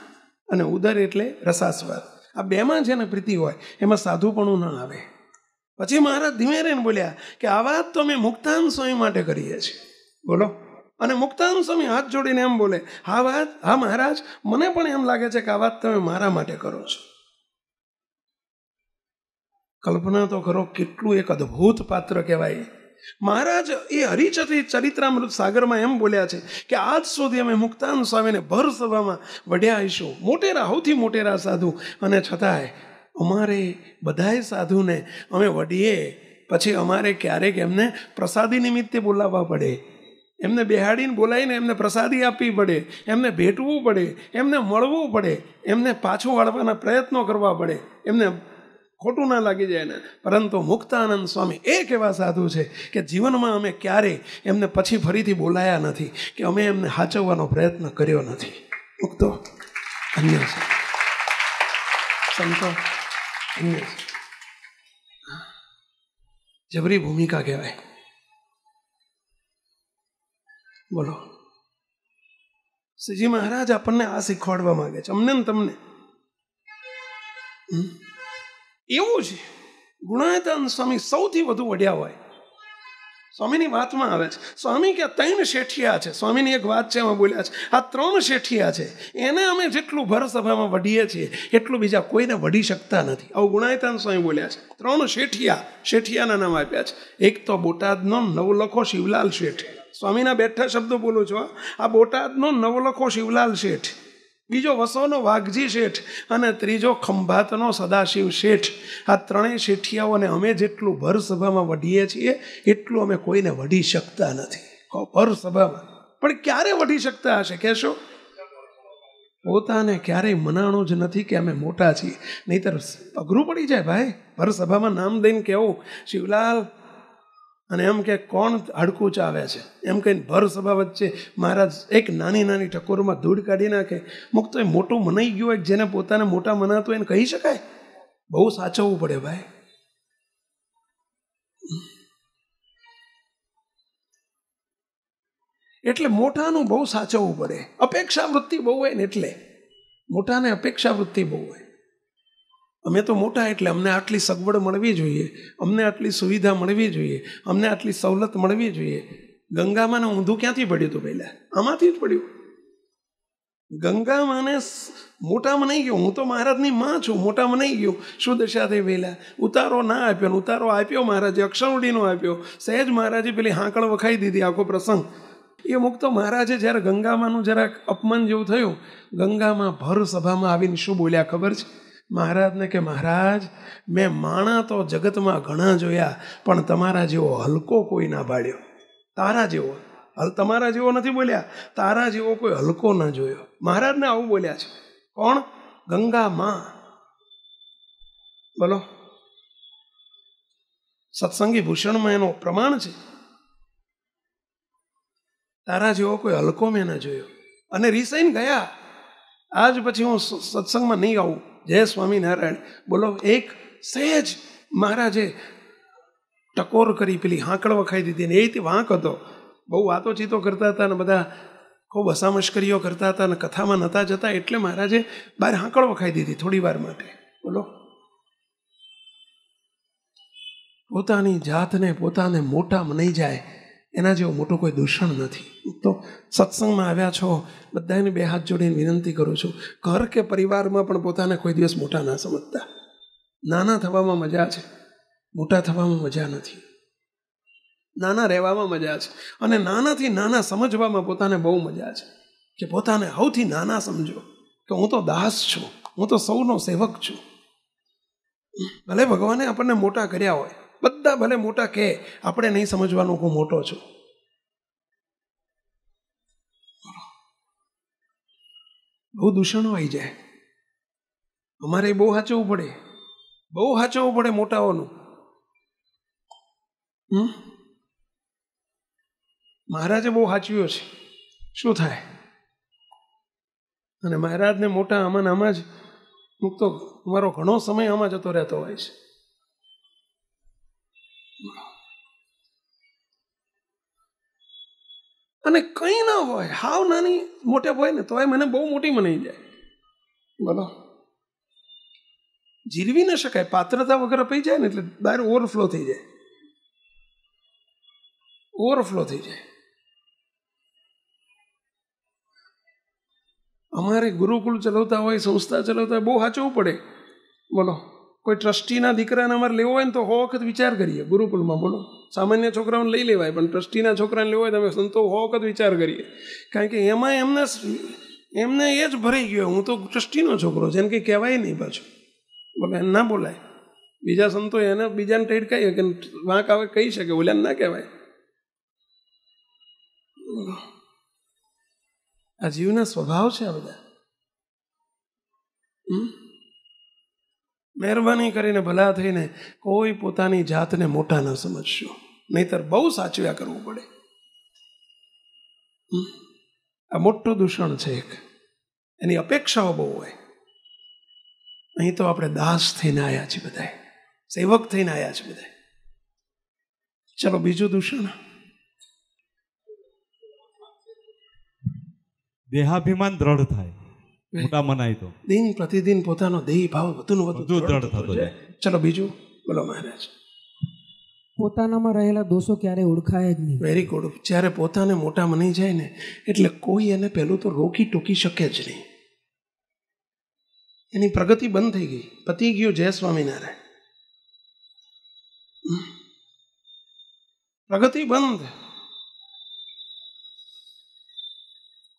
અને ઉદર એટલે રસાસ્વાદ આ બેમાં જેને પ્રીતિ હોય એમાં સાધુપણું ન આવે પછી મહારાજ ધીમે રહીને બોલ્યા કે આ વાત તો અમે મુક્તાન સ્વયં માટે કરીએ છીએ બોલો અને મુક્તાનું સ્વામી હાથ જોડીને એમ બોલે હા વાત હા મહારાજ મને પણ એમ લાગે છે કે આ વાત તમે મારા માટે કરો છો કલ્પના તો ખરો કેટલું એક અદ્ભુત પાત્ર કહેવાય મહારાજ એ હરિચરિત ચરિત્રામૃત સાગરમાં એમ બોલ્યા છે કે આજ સુધી અમે મુક્તાન સ્વામીને ભર સભામાં વઢ્યા આવીશું મોટેરા સૌથી મોટેરા સાધુ અને છતાંય અમારે બધાય સાધુને અમે વઢીએ પછી અમારે ક્યારેક એમને પ્રસાદી નિમિત્તે બોલાવવા પડે એમને બેહાડીને બોલાવીને એમને પ્રસાદી આપવી પડે એમને ભેટવું પડે એમને મળવું પડે એમને પાછો વાળવાના પ્રયત્નો કરવા પડે એમને ખોટું ના લાગી જાય ને પરંતુ મુક્તાનંદ સ્વામી એક એવા સાધુ છે કે જીવનમાં અમે ક્યારેય એમને પછી ફરીથી બોલાયા નથી કે અમે એમને હાચવવાનો પ્રયત્ન કર્યો નથી મુક્તો અન્ય છે સંતો અન્ય છે જબરી ભૂમિકા કહેવાય બોલો શ્રીજી મહારાજ આપણને આ શીખવાડવા માંગે છે અમને ને તમને એવું છે ગુણાયતાન સ્વામી સૌથી વધુ વડ્યા હોય સ્વામીની વાતમાં આવે છે સ્વામી કે ત્રણ શેઠિયા છે સ્વામીની એક વાત છે એમાં બોલ્યા છે આ ત્રણ શેઠિયા છે એને અમે જેટલું ભરસભામાં વઢીએ છીએ એટલું બીજા કોઈને વઢી શકતા નથી આવું ગુણાયતાન સ્વામી બોલ્યા છે ત્રણ શેઠિયા શેઠિયાના નામ આપ્યા છે એક તો બોટાદનો નવલખો શિવલાલ શેઠ સ્વામીના બેઠા શબ્દો બોલું છું આ બોટાદનો નવલખો શિવલાલ શેઠ બીજો વસોનો વાઘજી શેઠ અને ત્રીજો ખંભાતનો સદાશિવ શેઠ આ ત્રણેય શેઠિયાઓને અમે જેટલું ભરસભામાં વઢીએ છીએ એટલું અમે કોઈને વઢી શકતા નથી ભરસભામાં પણ ક્યારે વઢી શકતા હશે કહેશો પોતાને ક્યારેય મનાણું જ નથી કે અમે મોટા છીએ નહીં નહીતર અઘરું પડી જાય ભાઈ ભરસભામાં નામ દઈને કહેવું શિવલાલ અને એમ કે કોણ હાડકું ચાવે છે એમ કહીને ભર સભા વચ્ચે મહારાજ એક નાની નાની ટકોરમાં ધૂળ કાઢી નાખે મુક તો એ મોટું મનાઈ ગયું હોય જેને પોતાને મોટા મનાતું એને કહી શકાય બહુ સાચવવું પડે ભાઈ એટલે મોટાનું બહુ સાચવવું પડે અપેક્ષા વૃત્તિ બહુ હોય ને એટલે મોટાને અપેક્ષા વૃત્તિ બહુ હોય અમે તો મોટા એટલે અમને આટલી સગવડ મળવી જોઈએ અમને આટલી સુવિધા મળવી જોઈએ અમને આટલી સવલત મળવી જોઈએ ગંગામાને ઊંધું ક્યાંથી પડ્યું હતું પહેલાં આમાંથી જ પડ્યું ગંગામાને મોટા મનાઈ ગયો હું તો મહારાજની માં છું મોટામાં નહીં ગયો શું દશા થઈ પહેલાં ઉતારો ના આપ્યો ને ઉતારો આપ્યો મહારાજે અક્ષરવડીનો આપ્યો સહેજ મહારાજે પેલી હાંકળ વખાઈ દીધી આખો પ્રસંગ એ મુક્તો મહારાજે જ્યારે ગંગામાનું જરાક અપમાન જેવું થયું ગંગામાં ભર સભામાં આવીને શું બોલ્યા ખબર છે મહારાજને કે મહારાજ મેં માણા તો જગતમાં ઘણા જોયા પણ તમારા જેવો હલકો કોઈ ના પાડ્યો તારા જેવો હલ તમારા જેવો નથી બોલ્યા તારા જેવો કોઈ હલકો ના જોયો મહારાજને આવું બોલ્યા છે કોણ ગંગા માં બોલો સત્સંગી ભૂષણમાં એનો પ્રમાણ છે તારા જેવો કોઈ હલકો મેં ન જોયો અને રિસાઈન ગયા આજ પછી હું સત્સંગમાં નહીં આવું જય સ્વામિનારાયણ બોલો એક સહેજ મહારાજે ટકોર કરી પેલી હાંકળ વખાઈ દીધી ને એથી વાંક હતો બહુ વાતો ચીતો કરતા હતા ને બધા ખૂબ હસામશ્કરીઓ કરતા હતા ને કથામાં નહોતા જતા એટલે મહારાજે બહાર હાંકળ વખાઈ દીધી થોડી વાર માટે બોલો પોતાની જાતને પોતાને મોટા નહીં જાય એના જેવો મોટો કોઈ દૂષણ નથી તો સત્સંગમાં આવ્યા છો બધાને બે હાથ જોડીને વિનંતી કરું છું ઘર કે પરિવારમાં પણ પોતાને કોઈ દિવસ મોટા ના સમજતા નાના થવામાં મજા છે મોટા થવામાં મજા નથી નાના રહેવામાં મજા છે અને નાનાથી નાના સમજવામાં પોતાને બહુ મજા છે કે પોતાને સૌથી નાના સમજો કે હું તો દાસ છું હું તો સૌનો સેવક છું ભલે ભગવાને આપણને મોટા કર્યા હોય બધા ભલે મોટા કહે આપણે નહીં સમજવાનું હું મોટો છું બહુ દૂષણો આવી જાય અમારે બહુ હાચવવું પડે બહુ હાચવવું પડે મોટાઓનું હમ મહારાજે બહુ સાચવ્યો છે શું થાય અને મહારાજને મોટા આમાં આમાં જ હું તો મારો ઘણો સમય આમાં જતો રહેતો હોય છે અને કંઈ ના હોય હાવ નાની મોટે હોય ને તો એ મને બહુ મોટી મનાઈ જાય બોલો જીરવી ન શકાય પાત્રતા વગર અપાઈ જાય ને એટલે બહાર ઓવરફ્લો થઈ જાય ઓવરફ્લો થઈ જાય અમારે ગુરુકુળ ચલાવતા હોય સંસ્થા ચલાવતા હોય બહુ સાચવવું પડે બોલો કોઈ ટ્રસ્ટીના દીકરાને અમારે લેવો હોય ને તો હો વખત વિચાર કરીએ ગુરુકુલમાં બોલો સામાન્ય છોકરાઓને લઈ લેવાય પણ ટ્રસ્ટીના છોકરાને લેવો હોય તો અમે સંતો હો વખત વિચાર કરીએ કારણ કે એમાં એમને એમને એ જ ભરાઈ ગયો હું તો ટ્રસ્ટીનો છોકરો છે એને કંઈ કહેવાય નહીં પાછું બોલે ના બોલાય બીજા સંતો એને બીજાને ટેડ કહીએ કે વાંક આવે કહી શકે ઓલા ના કહેવાય આ જીવના સ્વભાવ છે આ બધા હમ મહેરબાની કરીને ભલા થઈને કોઈ પોતાની જાતને મોટા ન સમજશો નહીતર બહુ સાચવ્યા કરવું પડે આ મોટું દૂષણ છે એક એની અપેક્ષાઓ બહુ હોય અહીં તો આપણે દાસ થઈને આવ્યા છીએ બધા સેવક થઈને આવ્યા છીએ બધા ચલો બીજું દૂષણ દેહાભિમાન દ્રઢ થાય મોટા મનાય તો દિન પ્રતિદિન પોતાનો દેહી ભાવ વધુ ને વધુ દ્રઢ થતો જાય ચલો બીજું બોલો મહારાજ પોતાનામાં રહેલા દોષો ક્યારેય ઓળખાય જ નહીં વેરી ગુડ જ્યારે પોતાને મોટા મની જાય ને એટલે કોઈ એને પહેલું તો રોકી ટોકી શકે જ નહીં એની પ્રગતિ બંધ થઈ ગઈ પતી ગયો જય સ્વામિનારાયણ પ્રગતિ બંધ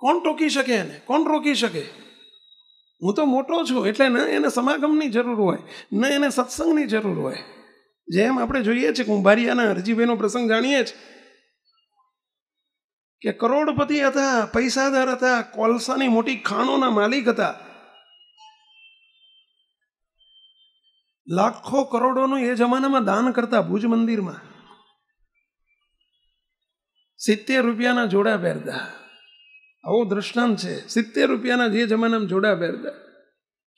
કોણ ટોકી શકે એને કોણ રોકી શકે હું તો મોટો છું એટલે ન એને સમાગમની જરૂર હોય ન એને સત્સંગની જરૂર હોય જેમ આપણે જોઈએ છીએ કુંભારિયાના હરજીભાઈનો પ્રસંગ જાણીએ છીએ કે કરોડપતિ હતા પૈસાદાર હતા કોલસાની મોટી ખાણોના માલિક હતા લાખો કરોડોનું એ જમાનામાં દાન કરતા ભુજ મંદિરમાં સિત્તેર રૂપિયાના જોડા પહેરતા આવો દ્રષ્ટાંત છે સિત્તેર રૂપિયાના જે જમાનામાં જોડા પહેરતા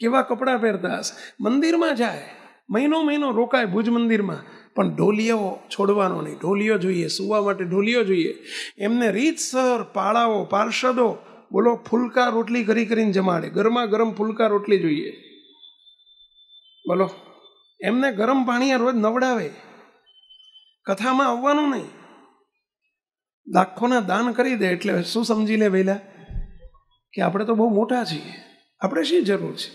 કેવા કપડાં પહેરતા હશે મંદિરમાં જાય મહિનો મહિનો રોકાય ભુજ મંદિરમાં પણ ઢોલિયો છોડવાનો નહીં ઢોલિયો જોઈએ સુવા માટે ઢોલિયો જોઈએ એમને રીતસર પાળાઓ પાર્ષદો બોલો ફૂલકા રોટલી કરી કરીને જમાડે ગરમા ગરમ ફૂલકા રોટલી જોઈએ બોલો એમને ગરમ પાણી રોજ નવડાવે કથામાં આવવાનું નહીં લાખોના દાન કરી દે એટલે શું સમજી લે વહેલા કે આપણે તો બહુ મોટા છીએ આપણે શી જરૂર છે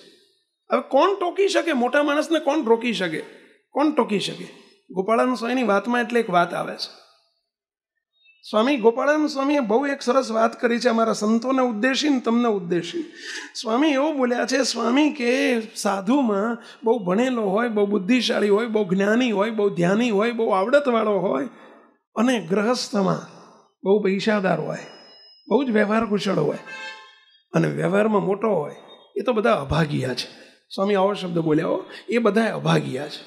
હવે કોણ ટોકી શકે મોટા માણસને કોણ રોકી શકે કોણ ટોકી શકે ગોપાળાનંદ સ્વામીની વાતમાં એટલે એક વાત આવે છે સ્વામી ગોપાળાનંદ સ્વામીએ બહુ એક સરસ વાત કરી છે અમારા સંતોને ઉદ્દેશીને તમને ઉદ્દેશી સ્વામી એવું બોલ્યા છે સ્વામી કે સાધુમાં બહુ ભણેલો હોય બહુ બુદ્ધિશાળી હોય બહુ જ્ઞાની હોય બહુ ધ્યાની હોય બહુ આવડતવાળો હોય અને ગ્રહસ્થમાં બહુ પૈસાદાર હોય બહુ જ વ્યવહાર કુશળ હોય અને વ્યવહારમાં મોટો હોય એ તો બધા અભાગીયા છે સ્વામી આવો શબ્દ બોલ્યા હો એ બધા અભાગીયા છે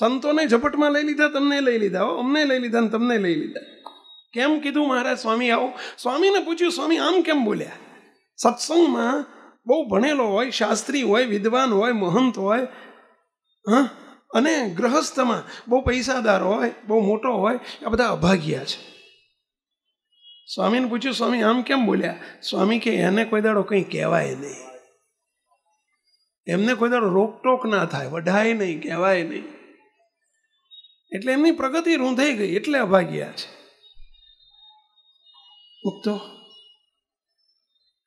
સંતોને ઝપટમાં લઈ લીધા તમને લઈ લીધા હો અમને લઈ લીધા ને તમને લઈ લીધા કેમ કીધું મહારાજ સ્વામી આવો સ્વામીને પૂછ્યું સ્વામી આમ કેમ બોલ્યા સત્સંગમાં બહુ ભણેલો હોય શાસ્ત્રી હોય વિદ્વાન હોય મહંત હોય હા અને ગ્રહસ્થમાં બહુ પૈસાદાર હોય બહુ મોટો હોય આ બધા અભાગ્યા છે સ્વામીને પૂછ્યું સ્વામી આમ કેમ બોલ્યા સ્વામી કે એને કોઈ દાડો કંઈ કહેવાય નહીં એમને કોઈ દાડો રોકટોક ના થાય વઢાય નહીં કહેવાય નહીં એટલે એમની પ્રગતિ રૂંધાઈ ગઈ એટલે અભાગ્યા છે મુક્તો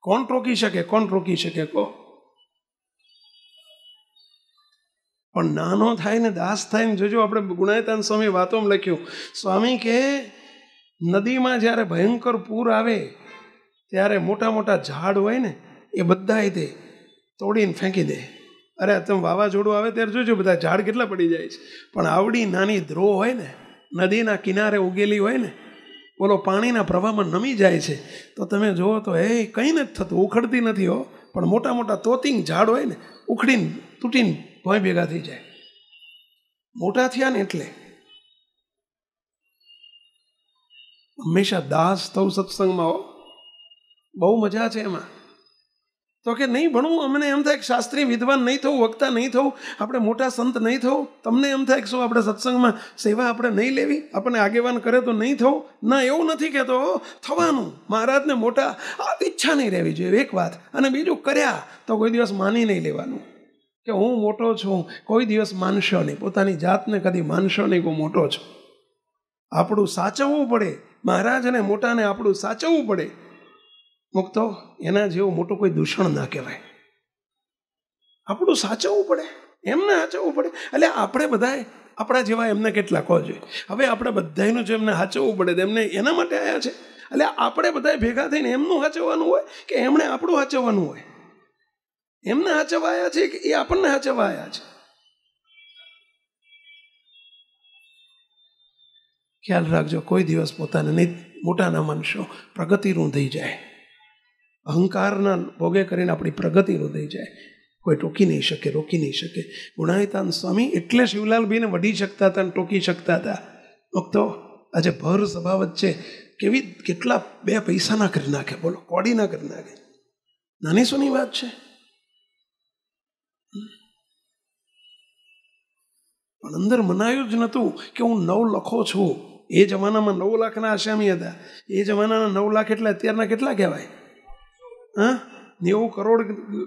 કોણ રોકી શકે કોણ રોકી શકે કો પણ નાનો થાય ને દાસ થાય ને જોજો આપણે ગુણાયતાન સ્વામી વાતોમાં લખ્યું સ્વામી કે નદીમાં જ્યારે ભયંકર પૂર આવે ત્યારે મોટા મોટા ઝાડ હોય ને એ બધા તે તોડીને ફેંકી દે અરે તમે વાવાઝોડું આવે ત્યારે જોજો બધા ઝાડ કેટલા પડી જાય છે પણ આવડી નાની ધ્રો હોય ને નદીના કિનારે ઉગેલી હોય ને બોલો પાણીના પ્રવાહમાં નમી જાય છે તો તમે જુઓ તો એ કંઈ નથી થતું ઉખડતી નથી હો પણ મોટા મોટા તોતિંગ ઝાડ હોય ને ઉખડીને તૂટીને ભોંય ભેગા થઈ જાય મોટા થયા ને એટલે હંમેશા દાસ થવું સત્સંગમાં હો બહુ મજા છે એમાં તો કે નહીં ભણવું અમને એમ થાય શાસ્ત્રી વિદ્વાન નહીં થવું વક્તા નહીં થવું આપણે મોટા સંત નહીં થવું તમને એમ થાય કે શું આપણે સત્સંગમાં સેવા આપણે નહીં લેવી આપણને આગેવાન કરે તો નહીં થવું ના એવું નથી કહેતો થવાનું મહારાજને મોટા ઈચ્છા નહીં રહેવી જોઈએ એક વાત અને બીજું કર્યા તો કોઈ દિવસ માની નહીં લેવાનું કે હું મોટો છું કોઈ દિવસ માનશો નહીં પોતાની જાતને કદી માનશો નહીં કે હું મોટો છું આપણું સાચવવું પડે મહારાજ મહારાજને મોટાને આપણું સાચવવું પડે મુક્તો એના જેવું મોટું કોઈ દૂષણ ના કહેવાય આપણું સાચવવું પડે એમને સાચવવું પડે એટલે આપણે બધાએ આપણા જેવા એમને કેટલા કહો જોઈએ હવે આપણે બધાનું જો એમને સાચવવું પડે એમને એના માટે આવ્યા છે એટલે આપણે બધાએ ભેગા થઈને એમનું સાચવવાનું હોય કે એમણે આપણું સાચવવાનું હોય એમને હાચવાયા છે કે એ આપણને હાચવાયા છે ખ્યાલ રાખજો કોઈ દિવસ પોતાને નહીં મોટાના ના માનશો પ્રગતિ રૂંધાઈ જાય અહંકારના ભોગે કરીને આપણી પ્રગતિ રૂંધાઈ જાય કોઈ ટોકી નહીં શકે રોકી નહીં શકે ગુણાયતાન સ્વામી એટલે શિવલાલભાઈને વઢી શકતા હતા અને ટોકી શકતા હતા ભક્તો આજે ભર સભા વચ્ચે કેવી કેટલા બે પૈસાના કરી નાખે બોલો કોડીના કરી નાખે નાની સોની વાત છે પણ અંદર મનાયું જ નહોતું કે હું નવ લખો છું એ જમાનામાં નવ લાખના આસામી હતા એ જમાનાના નવ લાખ એટલે અત્યારના કેટલા કહેવાય હા નેવું કરોડ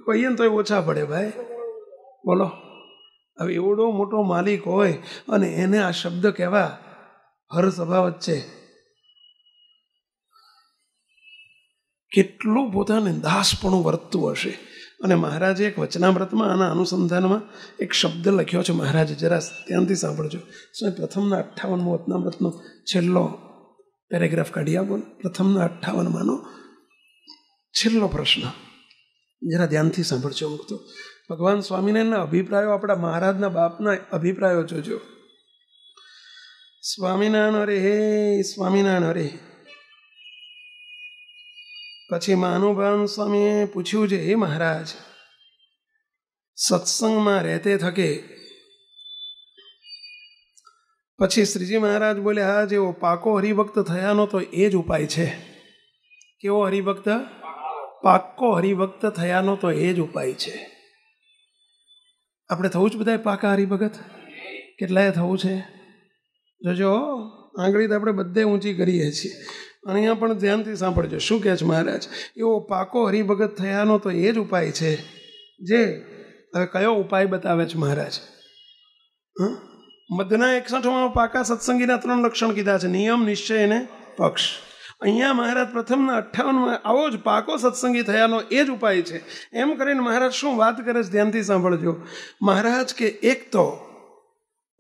કહીએ ને તો એ ઓછા પડે ભાઈ બોલો હવે એવડો મોટો માલિક હોય અને એને આ શબ્દ કહેવા હર સભા વચ્ચે કેટલું પોતાને દાસપણું વર્તતું હશે અને મહારાજે એક વચનામૃતમાં આના અનુસંધાનમાં એક શબ્દ લખ્યો છે મહારાજે જરા ધ્યાનથી સાંભળજો સ્વામી પ્રથમના અઠ્ઠાવનમો વચનામૃતનો છેલ્લો પેરેગ્રાફ કાઢી આપો પ્રથમના અઠ્ઠાવનમાંનો છેલ્લો પ્રશ્ન જરા ધ્યાનથી સાંભળજો હું તો ભગવાન સ્વામિનારાયણના અભિપ્રાયો આપણા મહારાજના બાપના અભિપ્રાયો જોજો સ્વામિનારાયણ અરે હે સ્વામિનારાયણ અરે પછી મહાનુભાવ સ્વામીએ પૂછ્યું છે હે મહારાજ સત્સંગમાં રહેતે થકે પછી શ્રીજી મહારાજ બોલ્યા હા જેવો પાકો હરિભક્ત થયાનો તો એ જ ઉપાય છે કેવો હરિભક્ત પાકો હરિભક્ત થયાનો તો એ જ ઉપાય છે આપણે થવું જ બધા પાકા હરિભગત કેટલાય થવું છે જોજો આંગળી તો આપણે બધે ઊંચી કરીએ છીએ અને અહીંયા પણ ધ્યાનથી સાંભળજો શું કહે છે મહારાજ એવો પાકો હરિભગત થયાનો તો એ જ ઉપાય છે જે હવે કયો ઉપાય બતાવે છે મહારાજ મધના એકસઠમાં પાકા સત્સંગીના ત્રણ લક્ષણ કીધા છે નિયમ નિશ્ચય અને પક્ષ અહીંયા મહારાજ પ્રથમના અઠ્ઠાવનમાં આવો જ પાકો સત્સંગી થયાનો એ જ ઉપાય છે એમ કરીને મહારાજ શું વાત કરે છે ધ્યાનથી સાંભળજો મહારાજ કે એક તો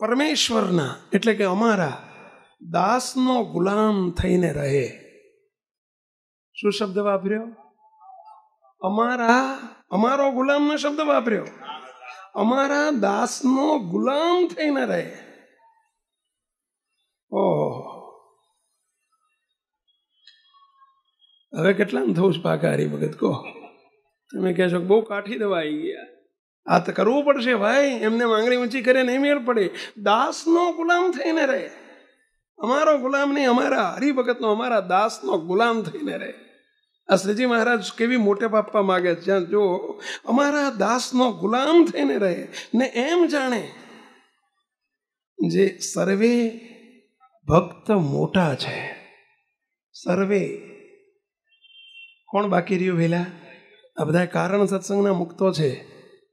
પરમેશ્વરના એટલે કે અમારા દાસનો ગુલામ થઈને રહે શું શબ્દ વાપર્યો અમારા અમારો ગુલામનો શબ્દ વાપર્યો અમારા દાસનો ગુલામ થઈને રહે ઓહો હવે કેટલા ને થવું પાકારી ભગત કહો તમે કહેશો બહુ કાઠી દવા આવી ગયા આ તો કરવું પડશે ભાઈ એમને માંગણી ઊંચી કરે નહીં મેળ પડે દાસનો ગુલામ થઈને રહે અમારો ગુલામ નહીં અમારા હરિભગતનો અમારા દાસનો ગુલામ થઈને રહે આ શ્રીજી મહારાજ કેવી મોટે બાપા માગે છે જ્યાં જો અમારા દાસનો ગુલામ થઈને રહે ને એમ જાણે જે સર્વે ભક્ત મોટા છે સર્વે કોણ બાકી રહ્યું વેલા આ બધા કારણ સત્સંગના મુક્તો છે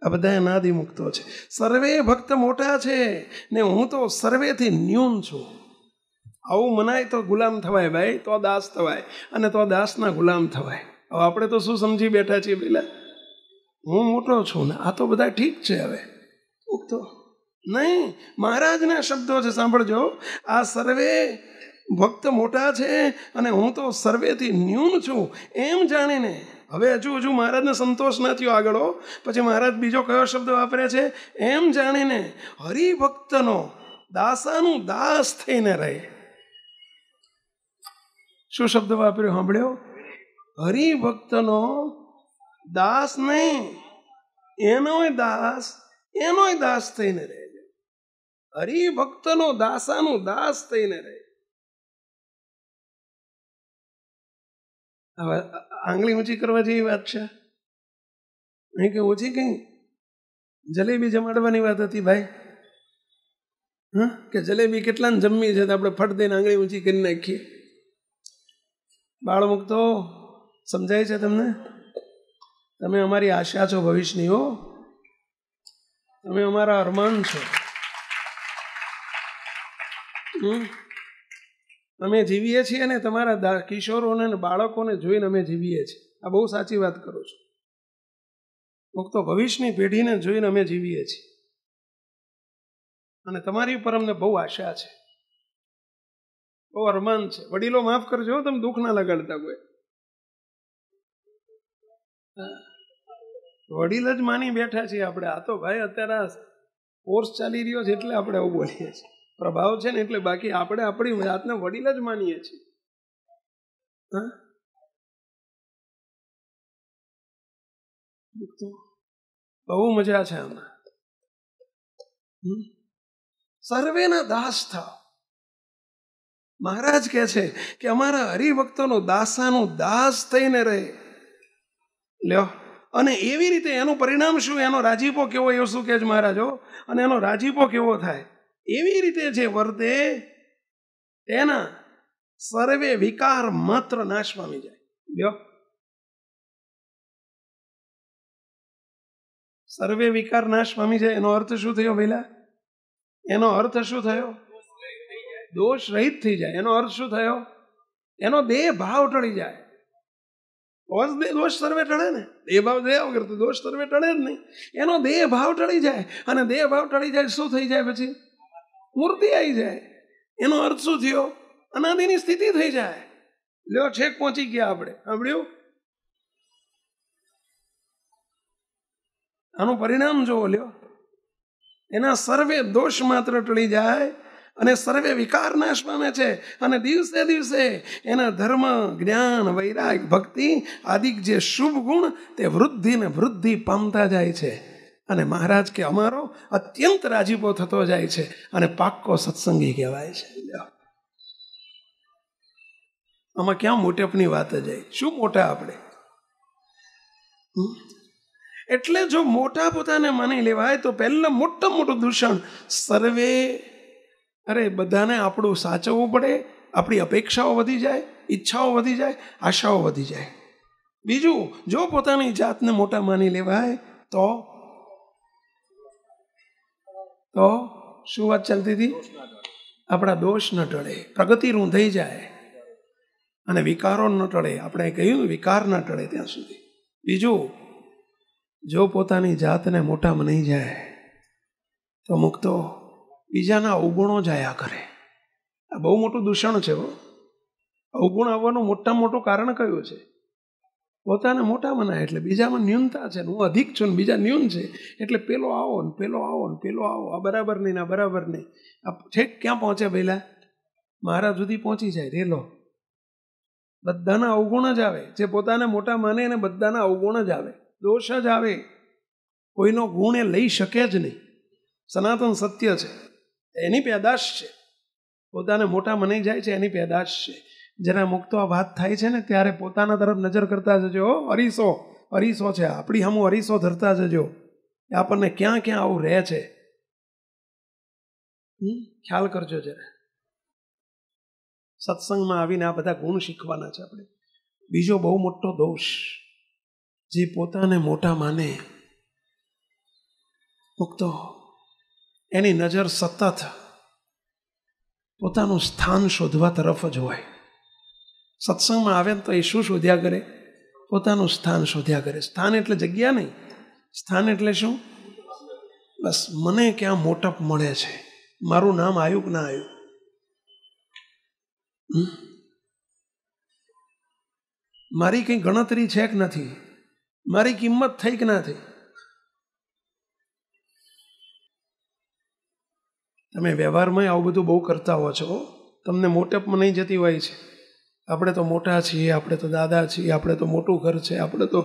આ બધા અનાદિ મુક્તો છે સર્વે ભક્ત મોટા છે ને હું તો સર્વેથી ન્યૂન છું આવું મનાય તો ગુલામ થવાય ભાઈ તો દાસ થવાય અને તો દાસના ગુલામ થવાય હવે આપણે તો શું સમજી બેઠા છીએ પેલા હું મોટો છું ને આ તો બધા ઠીક છે હવે ઉગતો નહીં મહારાજના શબ્દો છે સાંભળજો આ સર્વે ભક્ત મોટા છે અને હું તો સર્વેથી ન્યૂન છું એમ જાણીને હવે હજુ હજુ મહારાજને સંતોષ ન થયો આગળો પછી મહારાજ બીજો કયો શબ્દ વાપરે છે એમ જાણીને હરિભક્તનો દાસાનું દાસ થઈને રહે શું શબ્દ વાપર્યો સાંભળ્યો હરિભક્તનો દાસ નહીં એનોય દાસ એનોય દાસ થઈને રહે હરિભક્તનો દાસાનો દાસ થઈને રહે હવે આંગળી ઊંચી કરવા જેવી વાત છે નહીં કે ઓછી કઈ જલેબી જમાડવાની વાત હતી ભાઈ હા કે જલેબી કેટલાને જમવી છે તો આપણે ફટ દઈને આંગળી ઊંચી કરી નાખીએ તો સમજાય છે તમને તમે અમારી આશા છો ભવિષ્યની હો તમે અમારા અરમાન છો અમે જીવીએ છીએ ને તમારા કિશોરોને બાળકોને જોઈને અમે જીવીએ છીએ આ બહુ સાચી વાત કરો છો મુક્તો ભવિષ્યની પેઢીને જોઈને અમે જીવીએ છીએ અને તમારી ઉપર અમને બહુ આશા છે બહુ અરમાન છે વડીલો માફ કરજો તમે દુઃખ ના લગાડતા કોઈ વડીલ જ માની બેઠા છીએ આપણે આ તો ભાઈ અત્યારે કોર્સ ચાલી રહ્યો છે એટલે આપણે આવું બોલીએ છીએ પ્રભાવ છે ને એટલે બાકી આપણે આપણી જાતને વડીલ જ માનીએ છીએ હા બહુ મજા છે આમાં સર્વેના દાસ થાવ મહારાજ કહે છે કે અમારા હરિભક્તોનો દાસાનો દાસ થઈને રહે લ્યો અને એવી રીતે એનું પરિણામ શું એનો રાજીપો કેવો એવું શું કહે છે મહારાજો અને એનો રાજીપો કેવો થાય એવી રીતે જે વર્તે તેના સર્વે વિકાર માત્ર નાશ પામી જાય લ્યો સર્વે વિકાર નાશ પામી જાય એનો અર્થ શું થયો પહેલા એનો અર્થ શું થયો દોષ રહિત થઈ જાય એનો અર્થ શું થયો એનો બે ભાવ ટળી જાય વસ દે દોષ સર્વે ટળે ને દેહ ભાવ દયા વગર તો દોષ સર્વે ટળે જ નહીં એનો દેહ ભાવ ટળી જાય અને દેહ ભાવ ટળી જાય શું થઈ જાય પછી મૂર્તિ આવી જાય એનો અર્થ શું થયો અનાદિની સ્થિતિ થઈ જાય લ્યો છેક પહોંચી ગયા આપણે સાંભળ્યું આનું પરિણામ જોવો લ્યો એના સર્વે દોષ માત્ર ટળી જાય અને સર્વે વિકાર નાશ પામે છે અને દિવસે દિવસે એના ધર્મ જ્ઞાન વૈરાગ ભક્તિ આદિક જે શુભ ગુણ તે વૃદ્ધિને વૃદ્ધિ પામતા જાય છે અને મહારાજ કે અમારો અત્યંત રાજીપો થતો જાય છે અને પાક્કો સત્સંગી કહેવાય છે આમાં ક્યાં મોટેપની વાત જાય શું મોટા આપણે એટલે જો મોટા પોતાને માની લેવાય તો પહેલા મોટા મોટું દૂષણ સર્વે અરે બધાને આપણું સાચવવું પડે આપણી અપેક્ષાઓ વધી જાય ઈચ્છાઓ વધી જાય આશાઓ વધી જાય બીજું જો પોતાની જાતને મોટા માની લેવાય તો તો શું વાત ચાલતી હતી આપણા દોષ ન ટળે પ્રગતિ રૂંધાઈ જાય અને વિકારો ન ટળે આપણે કહ્યું વિકાર ન ટળે ત્યાં સુધી બીજું જો પોતાની જાતને મોટા મની જાય તો મુક્તો બીજાના અવગુણો જાયા કરે આ બહુ મોટું દૂષણ છે હો અવગુણ આવવાનું મોટા મોટું કારણ કયું છે પોતાને મોટા બનાય એટલે બીજામાં ન્યૂનતા છે હું અધિક છું ને બીજા ન્યૂન છે એટલે પેલો આવો ને પેલો આવો ને પેલો આવો આ બરાબર નહીં ને આ બરાબર નહીં આ ઠેક ક્યાં પહોંચે પહેલાં મારા સુધી પહોંચી જાય રેલો બધાના અવગુણ જ આવે જે પોતાને મોટા માને એને બધાના અવગુણ જ આવે દોષ જ આવે કોઈનો ગુણ એ લઈ શકે જ નહીં સનાતન સત્ય છે એની પેદાશ છે પોતાને મોટા મની જાય છે એની પેદાશ છે જેના મુક્તો આ વાત થાય છે ને ત્યારે પોતાના તરફ નજર કરતા જજો અરીસો અરીસો છે આપણી હમું અરીસો ધરતા જજો એ આપણને ક્યાં ક્યાં આવું રહે છે ખ્યાલ કરજો જરા સત્સંગમાં આવીને આ બધા ગુણ શીખવાના છે આપણે બીજો બહુ મોટો દોષ જે પોતાને મોટા માને મુક્તો એની નજર સતત પોતાનું સ્થાન શોધવા તરફ જ હોય સત્સંગમાં આવે તો એ શું શોધ્યા કરે પોતાનું સ્થાન શોધ્યા કરે સ્થાન એટલે જગ્યા નહીં સ્થાન એટલે શું બસ મને ક્યાં મોટપ મળે છે મારું નામ આવ્યું કે ના આવ્યું મારી કંઈ ગણતરી છે કે નથી મારી કિંમત થઈ કે ના થઈ તમે વ્યવહારમાં આવું બધું બહુ કરતા હો છો તમને મોટપમાં નહીં જતી હોય છે આપણે તો મોટા છીએ આપણે તો દાદા છીએ આપણે તો મોટું ઘર છે આપણે તો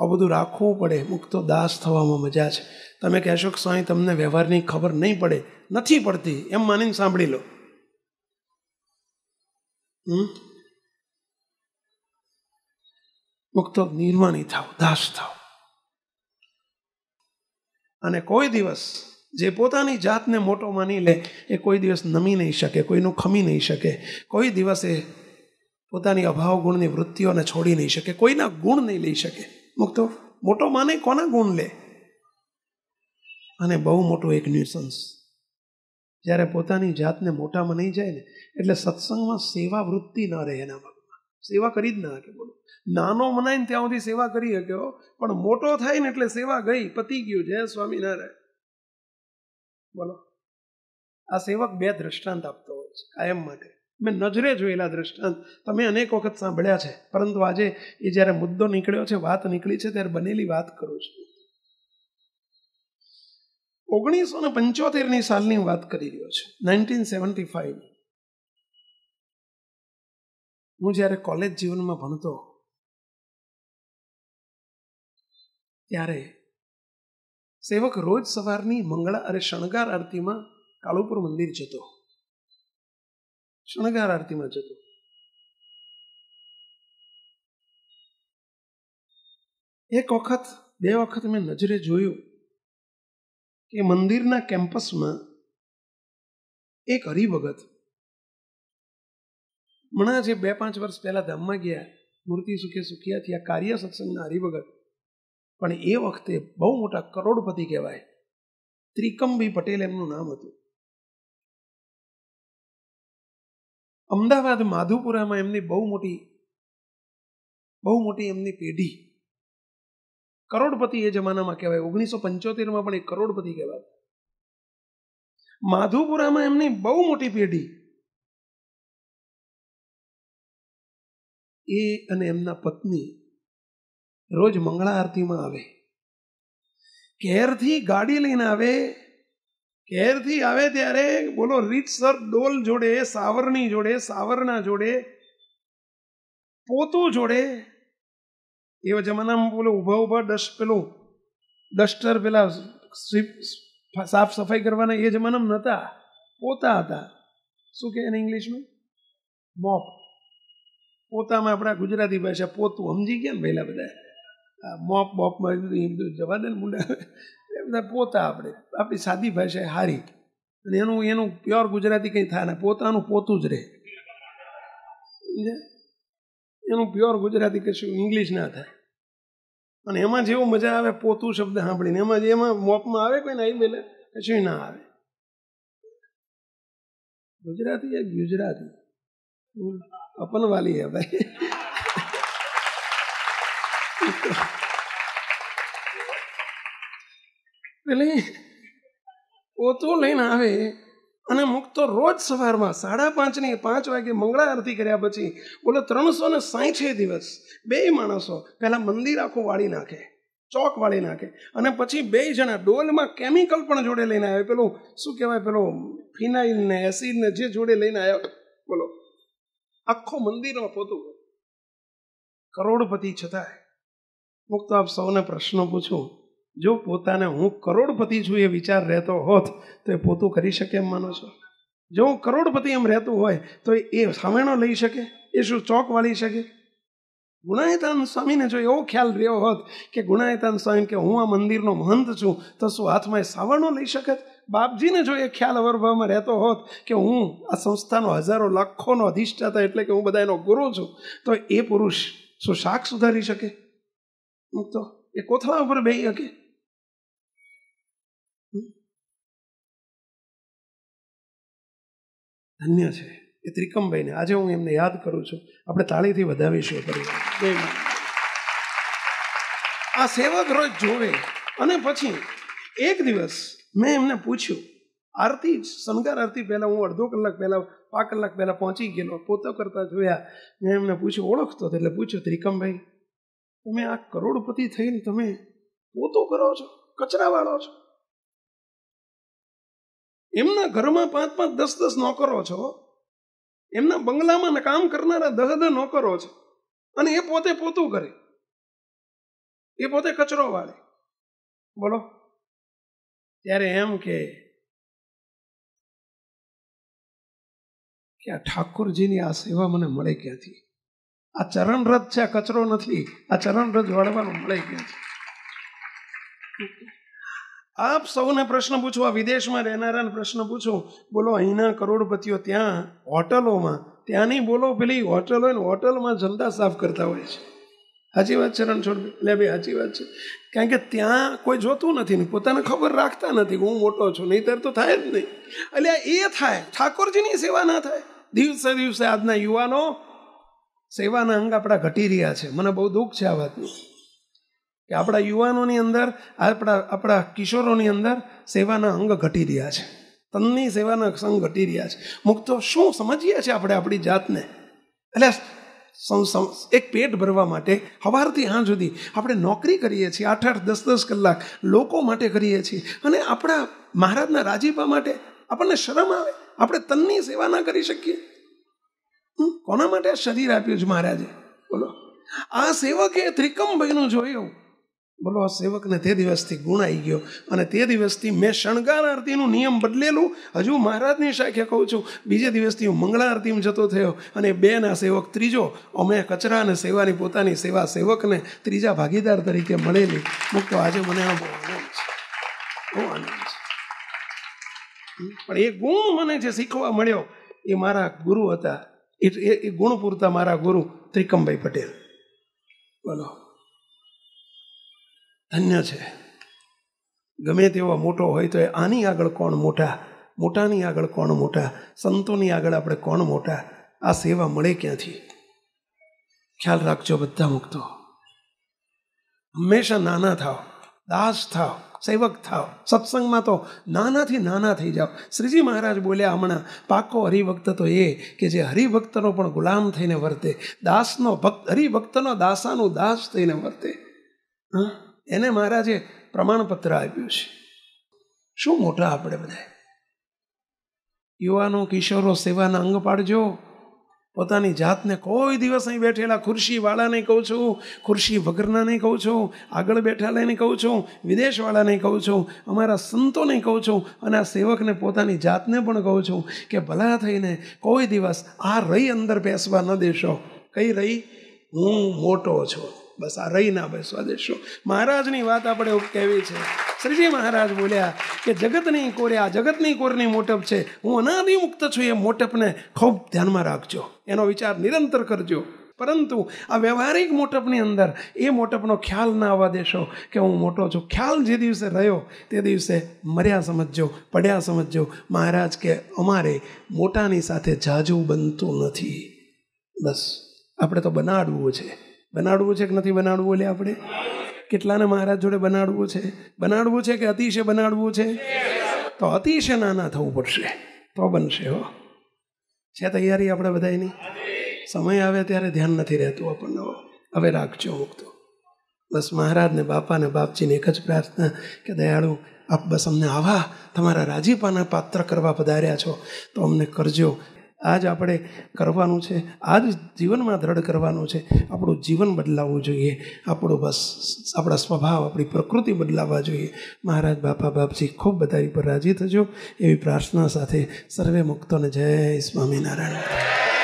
આ બધું રાખવું પડે મુક્તો દાસ થવામાં મજા છે તમે કહેશો કે સ્વામી તમને વ્યવહારની ખબર નહીં પડે નથી પડતી એમ માનીને સાંભળી લો મુક્તો નિર્માણી થાવ દાસ થાવ અને કોઈ દિવસ જે પોતાની જાતને મોટો માની લે એ કોઈ દિવસ નમી નહીં શકે કોઈનું ખમી નહીં શકે કોઈ દિવસ એ પોતાની અભાવ ગુણની વૃત્તિઓને છોડી નહીં શકે કોઈના ગુણ નહીં લઈ શકે મુક્તો મોટો માને કોના ગુણ લે અને બહુ મોટું એક ન્યુસન્સ જ્યારે પોતાની જાતને મોટા મનાઈ જાય ને એટલે સત્સંગમાં સેવા વૃત્તિ ન રહે એના ભાગમાં સેવા કરી જ ના શકે બોલો નાનો મનાઈને ત્યાં સુધી સેવા કરી શક્યો પણ મોટો થાય ને એટલે સેવા ગઈ પતી ગયું જય સ્વામિનારાયણ બોલો આ સેવક બે દ્રષ્ટાંત આપતો હોય છે કાયમ માટે મેં નજરે જોયેલા દ્રષ્ટાંત તમે અનેક વખત સાંભળ્યા છે પરંતુ આજે એ જ્યારે મુદ્દો નીકળ્યો છે વાત નીકળી છે ત્યારે બનેલી વાત કરું છું ઓગણીસો ને પંચોતેરની સાલની વાત કરી રહ્યો છું નાઇન્ટીન સેવન્ટી ફાઈવ હું જ્યારે કોલેજ જીવનમાં ભણતો ત્યારે સેવક રોજ સવારની મંગળા અને શણગાર આરતીમાં કાળુપુર મંદિર જતો શણગાર આરતીમાં જતો એક વખત બે વખત મેં નજરે જોયું કે મંદિરના કેમ્પસમાં એક હરિભગત હમણાં જે બે પાંચ વર્ષ પહેલા ધામમાં ગયા મૂર્તિ સુખે સુખિયાથી આ કાર્ય સત્સંગના હરિભગત પણ એ વખતે બહુ મોટા કરોડપતિ કહેવાય ત્રિકમભી પટેલ એમનું નામ હતું અમદાવાદ માધુપુરામાં એમની બહુ મોટી બહુ મોટી એમની પેઢી કરોડપતિ એ જમાનામાં કહેવાય ઓગણીસો પંચોતેરમાં પણ એ કરોડપતિ કહેવાય માધુપુરામાં એમની બહુ મોટી પેઢી એ અને એમના પત્ની રોજ મંગળા આરતીમાં આવે કેરથી ગાડી લઈને આવે કેરથી આવે ત્યારે બોલો રીતસર ડોલ જોડે સાવરની જોડે સાવરના જોડે પોતું જોડે એવા જમાનામાં બોલો ઊભા ઉભા ડસ્ટ પેલું ડસ્ટર પેલા સાફ સફાઈ કરવાના એ જમાનામાં નહોતા પોતા હતા શું કહે એને ઇંગ્લિશમાં મોપ પોતામાં આપણા ગુજરાતી ભાષા પોતું સમજી ગયા ને પહેલાં બધા મોપ બોપમાં એ બધું જવા દે ને મુંડા એ પોતા આપણે આપણી સાદી ભાષા હારી અને એનું એનું પ્યોર ગુજરાતી કંઈ થાય ને પોતાનું પોતું જ રહે એનું પ્યોર ગુજરાતી કશું ઇંગ્લિશ ના થાય અને એમાં જેવું મજા આવે પોતું શબ્દ સાંભળીને એમાં જે એમાં મોપમાં આવે કોઈ નહીં મેલે કશું ના આવે ગુજરાતી એ ગુજરાતી અપનવાલી હે ભાઈ એટલે પોતું લઈને આવે અને મુખ તો રોજ સવારમાં સાડા પાંચની પાંચ વાગે મંગળા આરતી કર્યા પછી બોલો ત્રણસો ને સાહીઠે દિવસ બે માણસો પહેલાં મંદિર આખું વાળી નાખે ચોક વાળી નાખે અને પછી બે જણા ડોલમાં કેમિકલ પણ જોડે લઈને આવ્યો પેલું શું કહેવાય પેલો ફિનાઇલ ને એસિડ ને જે જોડે લઈને આવ્યો બોલો આખો મંદિરમાં પોતું કરોડપતિ છતાંય હું તો આપ સૌને પ્રશ્નો પૂછું જો પોતાને હું કરોડપતિ છું એ વિચાર રહેતો હોત તો એ પોતું કરી શકે એમ માનો છો જો હું કરોડપતિ એમ રહેતું હોય તો એ સામેણો લઈ શકે એ શું ચોક વાળી શકે ગુણાયતાન સ્વામીને જો એવો ખ્યાલ રહ્યો હોત કે ગુણાયતાન સ્વામી કે હું આ મંદિરનો મહંત છું તો શું હાથમાં એ સાવરણો લઈ શકત બાપજીને જો એ ખ્યાલ અવરભાવમાં રહેતો હોત કે હું આ સંસ્થાનો હજારો લાખોનો અધિષ્ઠાતા એટલે કે હું બધા એનો ગુરુ છું તો એ પુરુષ શું શાક સુધારી શકે હું તો એ કોથળા ઉપર બે શકે ધન્ય છે એ ત્રિકમભાઈને આજે હું એમને યાદ કરું છું આપણે તાળીથી વધાવીશું કરી આ સેવક રોજ જોવે અને પછી એક દિવસ મેં એમને પૂછ્યું આરતી શણગાર આરતી પહેલાં હું અડધો કલાક પહેલાં પાંચ કલાક પહેલાં પહોંચી ગયેલો પોતો કરતા જોયા મેં એમને પૂછ્યું ઓળખતો એટલે પૂછ્યું ત્રિકમભાઈ તમે આ કરોડપતિ થઈને તમે પોતો કરો છો કચરાવાળો છો એમના ઘરમાં પાંચ પાંચ દસ દસ નોકરો છો એમના બંગલામાં કામ કરનારા દહ દહ નોકરો છે અને એ પોતે પોતું કરે એ પોતે કચરો વાળે બોલો ત્યારે એમ કે આ ઠાકોરજીની આ સેવા મને મળે ક્યાંથી આ ચરણરથ છે આ કચરો નથી આ ચરણરથ વાળવાનું મળી ગયા છે આપ સૌને પ્રશ્ન પૂછો આ વિદેશમાં રહેનારાને પ્રશ્ન પૂછો બોલો અહીંના કરોડપતિઓ ત્યાં હોટલોમાં ત્યાંની બોલો પેલી હોટલો હોય ને હોટલમાં જનતા સાફ કરતા હોય છે સાચી વાત છે રણછોડ એટલે ભાઈ સાચી વાત છે કારણ કે ત્યાં કોઈ જોતું નથી ને પોતાને ખબર રાખતા નથી હું મોટો છું નહીતર તો થાય જ નહીં એટલે એ થાય ઠાકોરજીની સેવા ના થાય દિવસે દિવસે આજના યુવાનો સેવાના અંગ આપણા ઘટી રહ્યા છે મને બહુ દુઃખ છે આ વાતનું કે આપણા યુવાનોની અંદર આપણા આપણા કિશોરોની અંદર સેવાના અંગ ઘટી રહ્યા છે તનની સેવાના અંગ ઘટી રહ્યા છે મુક્ત શું સમજીએ છીએ આપણે આપણી જાતને એટલે એક પેટ ભરવા માટે હવારથી આ સુધી આપણે નોકરી કરીએ છીએ આઠ આઠ દસ દસ કલાક લોકો માટે કરીએ છીએ અને આપણા મહારાજના રાજીપા માટે આપણને શરમ આવે આપણે તનની સેવા ના કરી શકીએ કોના માટે શરીર આપ્યું છે મહારાજે બોલો આ સેવકે ત્રિકમભાઈનું જોયું બોલો આ સેવકને તે દિવસથી ગુણ આવી ગયો અને તે દિવસથી મેં શણગાર આરતીનું નિયમ બદલેલું હજુ મહારાજની શાખે કહું છું બીજે દિવસથી હું મંગળા આરતીમાં જતો થયો અને બેના સેવક ત્રીજો અમે કચરા અને સેવાની પોતાની સેવા સેવકને ત્રીજા ભાગીદાર તરીકે મળેલી મુક્તો આજે મને આનો બહુ આનંદ છે બહુ આનંદ છે પણ એ ગુણ મને જે શીખવા મળ્યો એ મારા ગુરુ હતા એ એ ગુણ પૂરતા મારા ગુરુ ત્રિકમભાઈ પટેલ બોલો ધન્ય છે ગમે તેવો મોટો હોય તો એ આની આગળ કોણ મોટા મોટાની આગળ કોણ મોટા સંતોની આગળ આપણે કોણ મોટા આ સેવા મળે ક્યાંથી ખ્યાલ રાખજો બધા મુક્તો હંમેશા નાના થાવ દાસ થાવ સેવક થાવ સત્સંગમાં તો નાનાથી નાના થઈ જાઓ શ્રીજી મહારાજ બોલ્યા હમણાં પાકો હરિભક્ત તો એ કે જે હરિભક્તનો પણ ગુલામ થઈને વર્તે દાસનો ભક્ત હરિભક્તનો દાસાનું દાસ થઈને વર્તે હા એને મહારાજે પ્રમાણપત્ર આપ્યું છે શું મોટા આપણે બધા યુવાનો કિશોરો સેવાના અંગ પાડજો પોતાની જાતને કોઈ દિવસ અહીં બેઠેલા ખુરશીવાળાને કહું છું ખુરશી નહીં કહું છું આગળ બેઠેલાને કહું છું વિદેશવાળાને કહું છું અમારા સંતોને કહું છું અને આ સેવકને પોતાની જાતને પણ કહું છું કે ભલા થઈને કોઈ દિવસ આ રહી અંદર બેસવા ન દેશો કઈ રહી હું મોટો છું બસ આ રહી ના બેસવા દેશો મહારાજની વાત આપણે કહેવી છે શ્રીજી મહારાજ બોલ્યા કે જગતની કોરે આ જગતની કોરની મોટપ છે હું અનાદિ મુક્ત છું એ મોટપને ખૂબ ધ્યાનમાં રાખજો એનો વિચાર નિરંતર કરજો પરંતુ આ વ્યવહારિક મોટપની અંદર એ મોટપનો ખ્યાલ ના આવવા દેશો કે હું મોટો છું ખ્યાલ જે દિવસે રહ્યો તે દિવસે મર્યા સમજજો પડ્યા સમજજો મહારાજ કે અમારે મોટાની સાથે જાજુ બનતું નથી બસ આપણે તો બનાડવું છે બનાડવું છે કે નથી બનાડવું એટલે આપણે કેટલાને મહારાજ જોડે બનાડવું છે બનાડવું છે કે અતિશય બનાડવું છે તો અતિશય નાના થવું પડશે તો બનશે હો છે તૈયારી આપણે બધાની સમય આવે ત્યારે ધ્યાન નથી રહેતું આપણને હવે રાખજો મૂકતો બસ મહારાજને બાપાને બાપજીને એક જ પ્રાર્થના કે દયાળુ આપ બસ અમને આવા તમારા રાજીપાના પાત્ર કરવા પધાર્યા છો તો અમને કરજો આ જ આપણે કરવાનું છે આ જ જીવનમાં દ્રઢ કરવાનું છે આપણું જીવન બદલાવવું જોઈએ આપણો બસ આપણા સ્વભાવ આપણી પ્રકૃતિ બદલાવવા જોઈએ મહારાજ બાપા બાપજી ખૂબ બધાની પર રાજી થજો એવી પ્રાર્થના સાથે સર્વે મુક્તોને જય સ્વામિનારાયણ